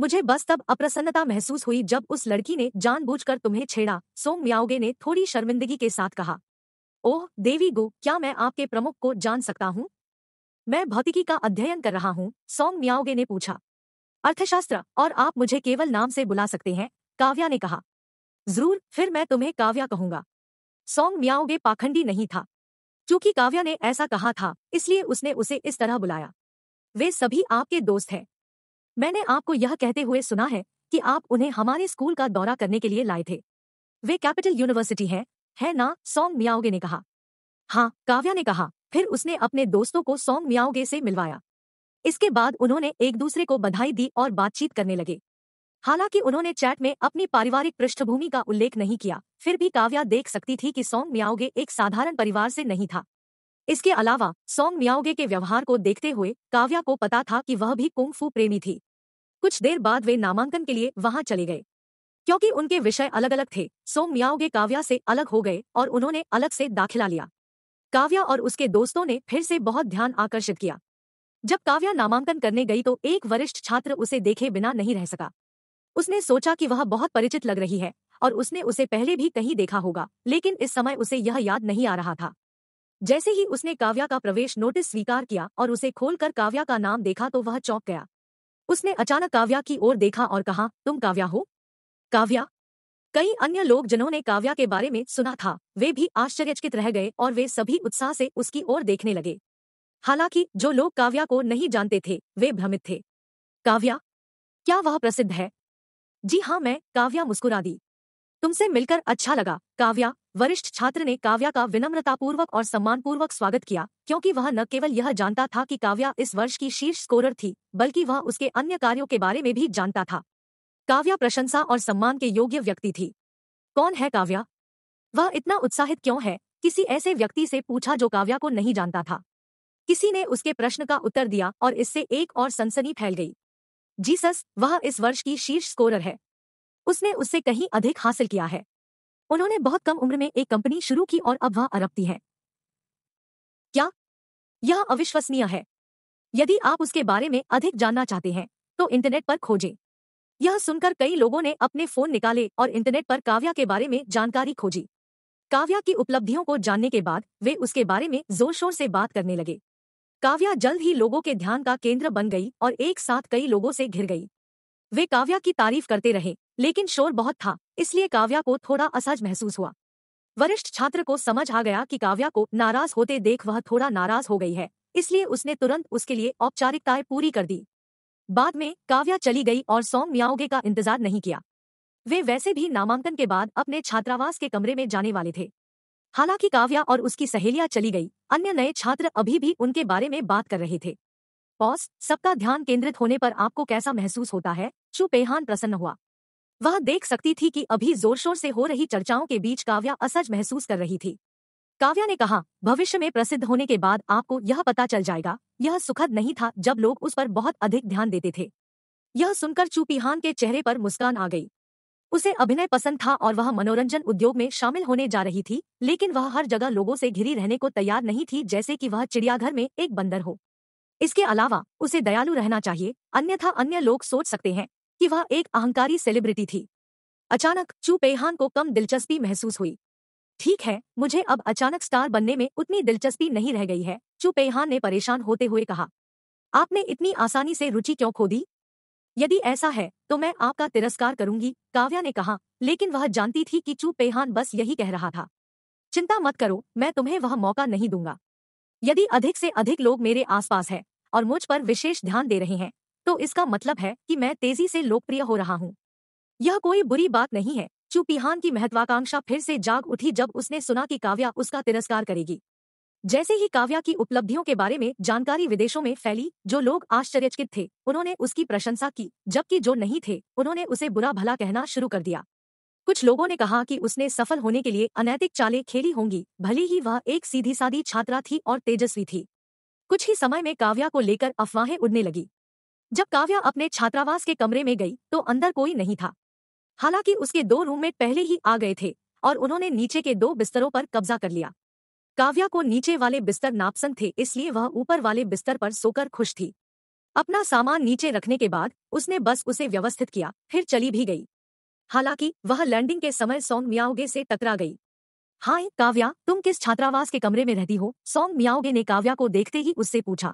मुझे बस तब अप्रसन्नता महसूस हुई जब उस लड़की ने जानबूझकर तुम्हें छेड़ा सोम म्याओगे ने थोड़ी शर्मिंदगी के साथ कहा ओह देवी गो क्या मैं आपके प्रमुख को जान सकता हूँ मैं भौतिकी का अध्ययन कर रहा हूँ सोम म्याओगे ने पूछा अर्थशास्त्र और आप मुझे केवल नाम से बुला सकते हैं काव्या ने कहा जरूर फिर मैं तुम्हें काव्या कहूंगा सोंग म्याओगे पाखंडी नहीं था क्योंकि काव्या ने ऐसा कहा था इसलिए उसने उसे इस तरह बुलाया वे सभी आपके दोस्त हैं मैंने आपको यह कहते हुए सुना है कि आप उन्हें हमारे स्कूल का दौरा करने के लिए लाए थे वे कैपिटल यूनिवर्सिटी है है ना सोंग मियाओगे ने कहा हाँ काव्या ने कहा फिर उसने अपने दोस्तों को सोंग मियाओगे से मिलवाया इसके बाद उन्होंने एक दूसरे को बधाई दी और बातचीत करने लगे हालांकि उन्होंने चैट में अपनी पारिवारिक पृष्ठभूमि का उल्लेख नहीं किया फिर भी काव्या देख सकती थी कि सोंग मियाओगे एक साधारण परिवार से नहीं था इसके अलावा सोंग मियाओगे के व्यवहार को देखते हुए काव्या को पता था कि वह भी कुंग फू प्रेमी थी कुछ देर बाद वे नामांकन के लिए वहां चले गए क्योंकि उनके विषय अलग अलग थे सोंग मियाओगे काव्या से अलग हो गए और उन्होंने अलग से दाखिला लिया काव्या और उसके दोस्तों ने फिर से बहुत ध्यान आकर्षित किया जब काव्या नामांकन करने गई तो एक वरिष्ठ छात्र उसे देखे बिना नहीं रह सका उसने सोचा कि वह बहुत परिचित लग रही है और उसने उसे पहले भी कहीं देखा होगा लेकिन इस समय उसे यह याद नहीं आ रहा था जैसे ही उसने काव्या का प्रवेश नोटिस स्वीकार किया और उसे खोलकर काव्या का नाम देखा तो वह चौंक गया उसने अचानक काव्या की ओर देखा और कहा तुम काव्या हो काव्या कई अन्य लोग जिन्होंने काव्या के बारे में सुना था वे भी आश्चर्यचकित रह गए और वे सभी उत्साह से उसकी ओर देखने लगे हालांकि जो लोग काव्या को नहीं जानते थे वे भ्रमित थे काव्या क्या वह प्रसिद्ध है जी हाँ मैं काव्या मुस्कुरा दी तुमसे मिलकर अच्छा लगा काव्या वरिष्ठ छात्र ने काव्या का विनम्रतापूर्वक और सम्मानपूर्वक स्वागत किया क्योंकि वह न केवल यह जानता था कि काव्या इस वर्ष की शीर्ष स्कोरर थी बल्कि वह उसके अन्य कार्यों के बारे में भी जानता था काव्या प्रशंसा और सम्मान के योग्य व्यक्ति थी कौन है काव्या वह इतना उत्साहित क्यों है किसी ऐसे व्यक्ति से पूछा जो काव्या को नहीं जानता था किसी ने उसके प्रश्न का उत्तर दिया और इससे एक और सनसनी फैल गई जीसस वह इस वर्ष की शीर्ष स्कोरर है उसने उससे कहीं अधिक हासिल किया है उन्होंने बहुत कम उम्र में एक कंपनी शुरू की और अब वह अरबती है क्या यह अविश्वसनीय है यदि आप उसके बारे में अधिक जानना चाहते हैं तो इंटरनेट पर खोजें यह सुनकर कई लोगों ने अपने फोन निकाले और इंटरनेट पर काव्या के बारे में जानकारी खोजी काव्या की उपलब्धियों को जानने के बाद वे उसके बारे में जोर शोर से बात करने लगे काव्या जल्द ही लोगों के ध्यान का केंद्र बन गई और एक साथ कई लोगों से घिर गई वे काव्या की तारीफ करते रहे लेकिन शोर बहुत था इसलिए काव्या को थोड़ा असहज महसूस हुआ वरिष्ठ छात्र को समझ आ गया कि काव्या को नाराज होते देख वह थोड़ा नाराज हो गई है इसलिए उसने तुरंत उसके लिए औपचारिकताएं पूरी कर दी बाद में काव्या चली गई और सौंग म्याओगे का इंतजार नहीं किया वे वैसे भी नामांकन के बाद अपने छात्रावास के कमरे में जाने वाले थे हालांकि काव्या और उसकी सहेलियां चली गई अन्य नए छात्र अभी भी उनके बारे में बात कर रहे थे बॉस सबका ध्यान केंद्रित होने पर आपको कैसा महसूस होता है चुपेहान प्रसन्न हुआ वह देख सकती थी कि अभी जोर शोर से हो रही चर्चाओं के बीच काव्या असज महसूस कर रही थी काव्या ने कहा भविष्य में प्रसिद्ध होने के बाद आपको यह पता चल जाएगा यह सुखद नहीं था जब लोग उस पर बहुत अधिक ध्यान देते थे यह सुनकर चूपीहान के चेहरे पर मुस्कान आ गई उसे अभिनय पसंद था और वह मनोरंजन उद्योग में शामिल होने जा रही थी लेकिन वह हर जगह लोगों से घिरी रहने को तैयार नहीं थी जैसे कि वह चिड़ियाघर में एक बंदर हो इसके अलावा उसे दयालु रहना चाहिए अन्यथा अन्य लोग सोच सकते हैं कि वह एक अहंकारी सेलिब्रिटी थी अचानक चू पेहान को कम दिलचस्पी महसूस हुई ठीक है मुझे अब अचानक स्टार बनने में उतनी दिलचस्पी नहीं रह गई है चू पेहान ने परेशान होते हुए कहा आपने इतनी आसानी से रुचि क्यों खो दी यदि ऐसा है तो मैं आपका तिरस्कार करूंगी काव्या ने कहा लेकिन वह जानती थी कि चू पेहान बस यही कह रहा था चिंता मत करो मैं तुम्हें वह मौका नहीं दूंगा यदि अधिक से अधिक लोग मेरे आसपास हैं और मुझ पर विशेष ध्यान दे रहे हैं तो इसका मतलब है कि मैं तेजी से लोकप्रिय हो रहा हूँ यह कोई बुरी बात नहीं है चुपिहान की महत्वाकांक्षा फिर से जाग उठी जब उसने सुना कि काव्या उसका तिरस्कार करेगी जैसे ही काव्या की उपलब्धियों के बारे में जानकारी विदेशों में फैली जो लोग आश्चर्यचकित थे उन्होंने उसकी प्रशंसा की जबकि जो नहीं थे उन्होंने उसे बुरा भला कहना शुरू कर दिया कुछ लोगों ने कहा कि उसने सफल होने के लिए अनैतिक चालें खेली होंगी भले ही वह एक सीधी सादी छात्रा थी और तेजस्वी थी कुछ ही समय में काव्या को लेकर अफवाहें उड़ने लगी जब काव्या अपने छात्रावास के कमरे में गई तो अंदर कोई नहीं था हालांकि उसके दो रूममेट पहले ही आ गए थे और उन्होंने नीचे के दो बिस्तरों पर कब्जा कर लिया काव्या को नीचे वाले बिस्तर नापसंद थे इसलिए वह ऊपर वाले बिस्तर पर सोकर खुश थी अपना सामान नीचे रखने के बाद उसने बस उसे व्यवस्थित किया फिर चली भी गई हालांकि वह लैंडिंग के समय सोंग मियाओगे से टकरा गई हाय काव्या तुम किस छात्रावास के कमरे में रहती हो सोंग मियाओगे ने काव्या को देखते ही उससे पूछा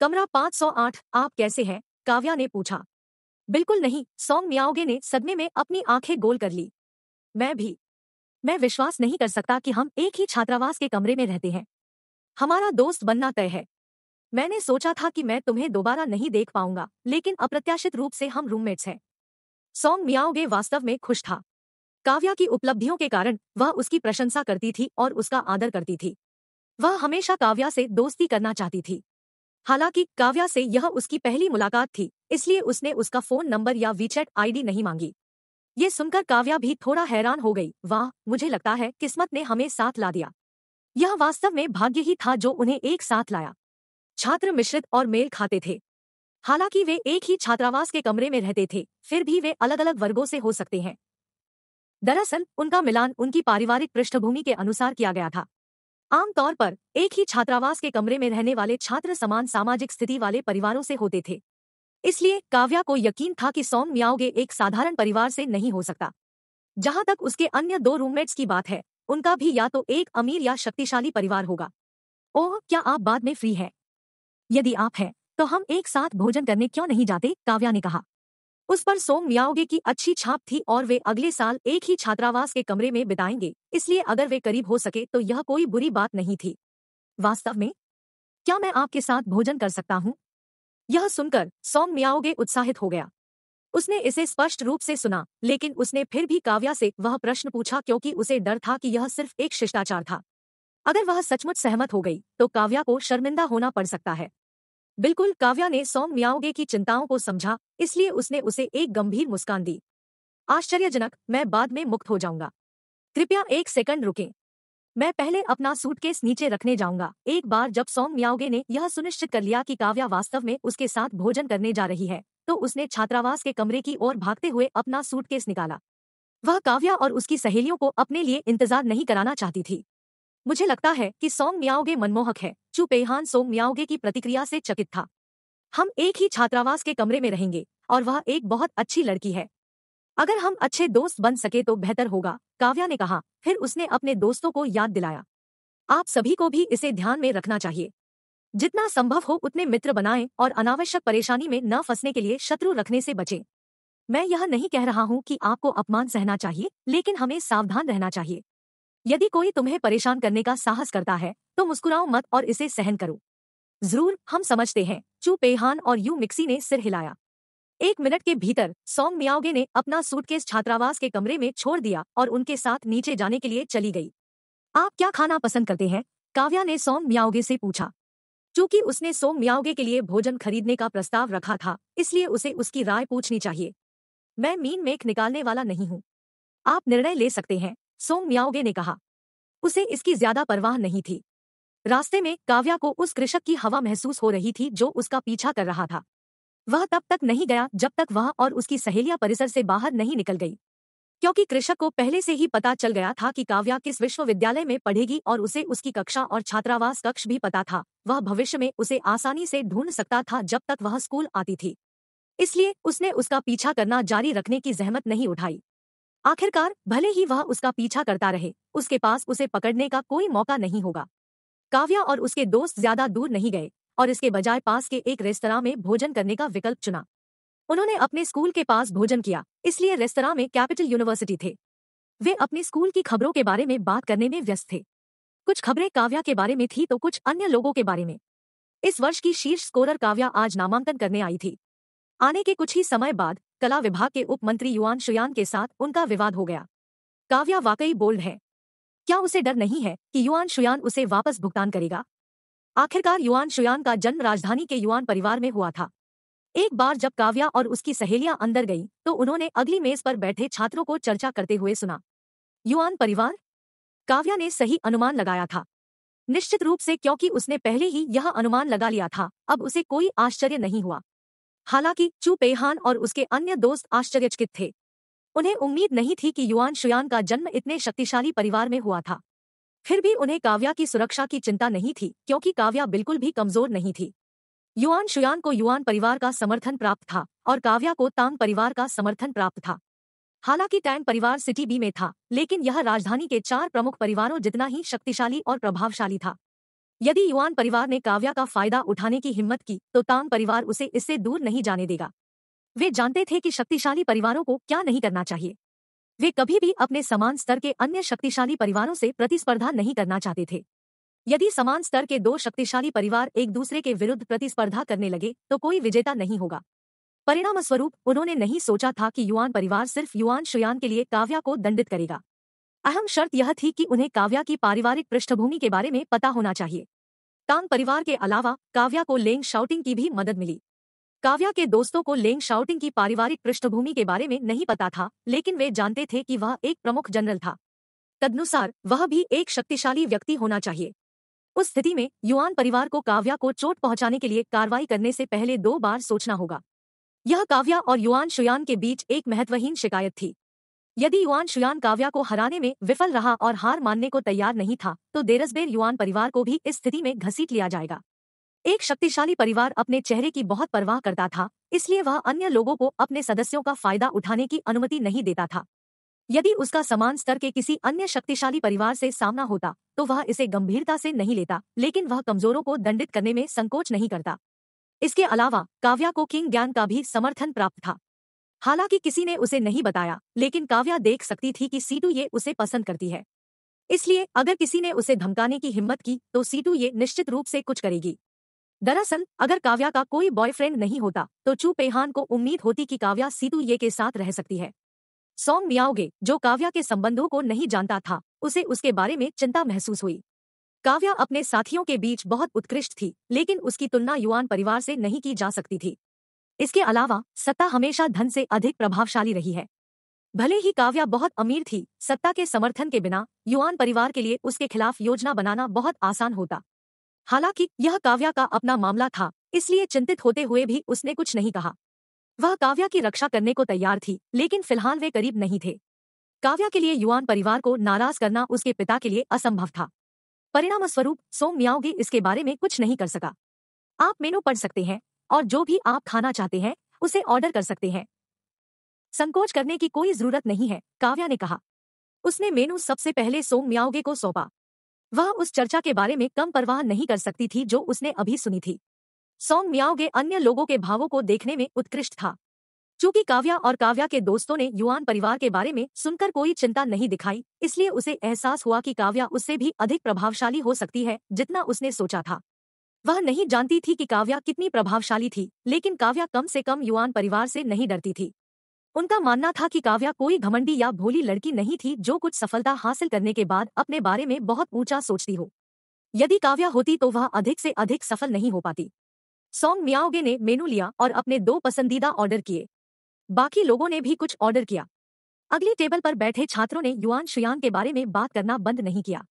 कमरा 508 आप कैसे हैं काव्या ने पूछा बिल्कुल नहीं सोंग मियाओगे ने सदमे में अपनी आंखें गोल कर ली मैं भी मैं विश्वास नहीं कर सकता कि हम एक ही छात्रावास के कमरे में रहते हैं हमारा दोस्त बनना तय है मैंने सोचा था कि मैं तुम्हें दोबारा नहीं देख पाऊंगा लेकिन अप्रत्याशित रूप से हम रूममेट्स हैं सॉन्ग मियाओगे वास्तव में खुश था काव्या की उपलब्धियों के कारण वह उसकी प्रशंसा करती थी और उसका आदर करती थी वह हमेशा काव्या से दोस्ती करना चाहती थी हालांकि काव्या से यह उसकी पहली मुलाकात थी इसलिए उसने उसका फोन नंबर या वीचैट आईडी नहीं मांगी ये सुनकर काव्या भी थोड़ा हैरान हो गई वाह मुझे लगता है किस्मत ने हमें साथ ला दिया यह वास्तव में भाग्य ही था जो उन्हें एक साथ लाया छात्र मिश्रित और मेल खाते थे हालांकि वे एक ही छात्रावास के कमरे में रहते थे फिर भी वे अलग अलग वर्गों से हो सकते हैं दरअसल उनका मिलान उनकी पारिवारिक पृष्ठभूमि के अनुसार किया गया था आमतौर पर एक ही छात्रावास के कमरे में रहने वाले छात्र समान सामाजिक स्थिति वाले परिवारों से होते थे इसलिए काव्या को यकीन था कि सोंग म्याओगे एक साधारण परिवार से नहीं हो सकता जहां तक उसके अन्य दो रूममेट्स की बात है उनका भी या तो एक अमीर या शक्तिशाली परिवार होगा ओह क्या आप बाद में फ्री हैं यदि आप हैं तो हम एक साथ भोजन करने क्यों नहीं जाते काव्या ने कहा उस पर सोम मियाओगे की अच्छी छाप थी और वे अगले साल एक ही छात्रावास के कमरे में बिताएंगे इसलिए अगर वे करीब हो सके तो यह कोई बुरी बात नहीं थी वास्तव में क्या मैं आपके साथ भोजन कर सकता हूँ यह सुनकर सोम मियाओगे उत्साहित हो गया उसने इसे स्पष्ट रूप से सुना लेकिन उसने फिर भी काव्या से वह प्रश्न पूछा क्योंकि उसे डर था कि यह सिर्फ एक शिष्टाचार था अगर वह सचमुच सहमत हो गई तो काव्या को शर्मिंदा होना पड़ सकता है बिल्कुल काव्या ने सोंग मियाओगे की चिंताओं को समझा इसलिए उसने उसे एक गंभीर मुस्कान दी आश्चर्यजनक मैं बाद में मुक्त हो जाऊंगा कृपया एक सेकंड रुकें मैं पहले अपना सूटकेस नीचे रखने जाऊंगा एक बार जब सोंग मियाओगे ने यह सुनिश्चित कर लिया कि काव्या वास्तव में उसके साथ भोजन करने जा रही है तो उसने छात्रावास के कमरे की ओर भागते हुए अपना सूटकेस निकाला वह काव्या और उसकी सहेलियों को अपने लिए इंतजार नहीं कराना चाहती थी मुझे लगता है कि सोंग मियाओगे मनमोहक है चुपेहान सोंग मियाओगे की प्रतिक्रिया से चकित था हम एक ही छात्रावास के कमरे में रहेंगे और वह एक बहुत अच्छी लड़की है अगर हम अच्छे दोस्त बन सके तो बेहतर होगा काव्या ने कहा फिर उसने अपने दोस्तों को याद दिलाया आप सभी को भी इसे ध्यान में रखना चाहिए जितना संभव हो उतने मित्र बनाएं और अनावश्यक परेशानी में न फंसने के लिए शत्रु रखने से बचें मैं यह नहीं कह रहा हूं कि आपको अपमान सहना चाहिए लेकिन हमें सावधान रहना चाहिए यदि कोई तुम्हें परेशान करने का साहस करता है तो मुस्कुराओ मत और इसे सहन करो जरूर हम समझते हैं चू पेहान और यू मिक्सी ने सिर हिलाया एक मिनट के भीतर सोंग मियाओगे ने अपना सूटकेस छात्रावास के कमरे में छोड़ दिया और उनके साथ नीचे जाने के लिए चली गई आप क्या खाना पसंद करते हैं काव्या ने सोंग मियाओगे से पूछा चूंकि उसने सोंग मियाओगे के लिए भोजन खरीदने का प्रस्ताव रखा था इसलिए उसे उसकी राय पूछनी चाहिए मैं मीन मेख निकालने वाला नहीं हूँ आप निर्णय ले सकते हैं सोंग म्याओगे ने कहा उसे इसकी ज्यादा परवाह नहीं थी रास्ते में काव्या को उस कृषक की हवा महसूस हो रही थी जो उसका पीछा कर रहा था वह तब तक नहीं गया जब तक वह और उसकी सहेलियां परिसर से बाहर नहीं निकल गई क्योंकि कृषक को पहले से ही पता चल गया था कि काव्या किस विश्वविद्यालय में पढ़ेगी और उसे उसकी कक्षा और छात्रावास कक्ष भी पता था वह भविष्य में उसे आसानी से ढूंढ सकता था जब तक वह स्कूल आती थी इसलिए उसने उसका पीछा करना जारी रखने की जहमत नहीं उठाई आखिरकार भले ही वह उसका पीछा करता रहे उसके पास उसे पकड़ने का कोई मौका नहीं होगा काव्या और उसके दोस्त ज्यादा दूर नहीं गए और इसके बजाय पास के एक रेस्तरा में भोजन करने का विकल्प चुना उन्होंने अपने स्कूल के पास भोजन किया इसलिए रेस्तरा में कैपिटल यूनिवर्सिटी थे वे अपने स्कूल की खबरों के बारे में बात करने में व्यस्त थे कुछ खबरें काव्या के बारे में थी तो कुछ अन्य लोगों के बारे में इस वर्ष की शीर्ष स्कोरर काव्या आज नामांकन करने आई थी आने के कुछ ही समय बाद कला विभाग के उप मंत्री युआन शुयान के साथ उनका विवाद हो गया काव्या वाकई बोल्ड है क्या उसे डर नहीं है कि युआन शुयान उसे वापस भुगतान करेगा आखिरकार युआन शुयान का जन्म राजधानी के युआन परिवार में हुआ था एक बार जब काव्या और उसकी सहेलियां अंदर गईं तो उन्होंने अगली मेज पर बैठे छात्रों को चर्चा करते हुए सुना युआन परिवार काव्या ने सही अनुमान लगाया था निश्चित रूप से क्योंकि उसने पहले ही यह अनुमान लगा लिया था अब उसे कोई आश्चर्य नहीं हुआ हालांकि चू पेहान और उसके अन्य दोस्त आश्चर्यचकित थे उन्हें उम्मीद नहीं थी कि युआन शुयान का जन्म इतने शक्तिशाली परिवार में हुआ था फिर भी उन्हें काव्या की सुरक्षा की चिंता नहीं थी क्योंकि काव्या बिल्कुल भी कमजोर नहीं थी युआन शुयान को युआन परिवार का समर्थन प्राप्त था और काव्या को तांग परिवार का समर्थन प्राप्त था हालांकि टैंग परिवार सिटी बी में था लेकिन यह राजधानी के चार प्रमुख परिवारों जितना ही शक्तिशाली और प्रभावशाली था यदि युवान परिवार ने काव्या का फायदा उठाने की हिम्मत की तो तांग परिवार उसे इससे दूर नहीं जाने देगा वे जानते थे कि शक्तिशाली परिवारों को क्या नहीं करना चाहिए वे कभी भी अपने समान स्तर के अन्य शक्तिशाली परिवारों से प्रतिस्पर्धा नहीं करना चाहते थे यदि समान स्तर के दो शक्तिशाली परिवार एक दूसरे के विरुद्ध प्रतिस्पर्धा करने लगे तो कोई विजेता नहीं होगा परिणामस्वरूप उन्होंने नहीं सोचा था कि युवान परिवार सिर्फ युवान शुयान के लिए काव्या को दंडित करेगा अहम शर्त यह थी कि उन्हें काव्या की पारिवारिक पृष्ठभूमि के बारे में पता होना चाहिए तांग परिवार के अलावा काव्या को लेंग शाउटिंग की भी मदद मिली काव्या के दोस्तों को लेंग शाउटिंग की पारिवारिक पृष्ठभूमि के बारे में नहीं पता था लेकिन वे जानते थे कि वह एक प्रमुख जनरल था तदनुसार वह भी एक शक्तिशाली व्यक्ति होना चाहिए उस स्थिति में युआन परिवार को काव्या को चोट पहुंचाने के लिए कार्रवाई करने से पहले दो बार सोचना होगा यह काव्या और युआन शुयान के बीच एक महत्वहीन शिकायत थी यदि युआन शुयान काव्या को हराने में विफल रहा और हार मानने को तैयार नहीं था तो देरसबेर युआन परिवार को भी इस स्थिति में घसीट लिया जाएगा एक शक्तिशाली परिवार अपने चेहरे की बहुत परवाह करता था इसलिए वह अन्य लोगों को अपने सदस्यों का फायदा उठाने की अनुमति नहीं देता था यदि उसका समान स्तर के किसी अन्य शक्तिशाली परिवार से सामना होता तो वह इसे गंभीरता से नहीं लेता लेकिन वह कमजोरों को दंडित करने में संकोच नहीं करता इसके अलावा काव्या को किंग ज्ञान का भी समर्थन प्राप्त था हालांकि किसी ने उसे नहीं बताया लेकिन काव्या देख सकती थी कि सीटू ये उसे पसंद करती है इसलिए अगर किसी ने उसे धमकाने की हिम्मत की तो सीटू ये निश्चित रूप से कुछ करेगी दरअसल अगर काव्या का कोई बॉयफ्रेंड नहीं होता तो चू पेहान को उम्मीद होती कि काव्या सीतू ये के साथ रह सकती है सोंग मियाओगे जो काव्या के संबंधों को नहीं जानता था उसे उसके बारे में चिंता महसूस हुई काव्या अपने साथियों के बीच बहुत उत्कृष्ट थी लेकिन उसकी तुलना युवान परिवार से नहीं की जा सकती थी इसके अलावा सत्ता हमेशा धन से अधिक प्रभावशाली रही है भले ही काव्या बहुत अमीर थी सत्ता के समर्थन के बिना युवान परिवार के लिए उसके खिलाफ योजना बनाना बहुत आसान होता हालांकि यह काव्या का अपना मामला था इसलिए चिंतित होते हुए भी उसने कुछ नहीं कहा वह काव्या की रक्षा करने को तैयार थी लेकिन फिलहाल वे करीब नहीं थे काव्या के लिए युवान परिवार को नाराज करना उसके पिता के लिए असंभव था परिणामस्वरूप सोम मियाओगी इसके बारे में कुछ नहीं कर सका आप मेनू पढ़ सकते हैं और जो भी आप खाना चाहते हैं उसे ऑर्डर कर सकते हैं संकोच करने की कोई जरूरत नहीं है काव्या ने कहा उसने मेनू सबसे पहले सोम म्याओगे को सौंपा वह उस चर्चा के बारे में कम परवाह नहीं कर सकती थी जो उसने अभी सुनी थी सोंग म्याओगे अन्य लोगों के भावों को देखने में उत्कृष्ट था चूंकि काव्या और काव्या के दोस्तों ने युवान परिवार के बारे में सुनकर कोई चिंता नहीं दिखाई इसलिए उसे एहसास हुआ कि काव्या उससे भी अधिक प्रभावशाली हो सकती है जितना उसने सोचा था वह नहीं जानती थी कि काव्या कितनी प्रभावशाली थी लेकिन काव्या कम से कम युवान परिवार से नहीं डरती थी उनका मानना था कि काव्या कोई घमंडी या भोली लड़की नहीं थी जो कुछ सफलता हासिल करने के बाद अपने बारे में बहुत ऊंचा सोचती हो यदि काव्या होती तो वह अधिक से अधिक सफल नहीं हो पाती सोंग मियाओगे ने मेनू लिया और अपने दो पसंदीदा ऑर्डर किए बाकी लोगों ने भी कुछ ऑर्डर किया अगली टेबल पर बैठे छात्रों ने युआन शुयान के बारे में बात करना बंद नहीं किया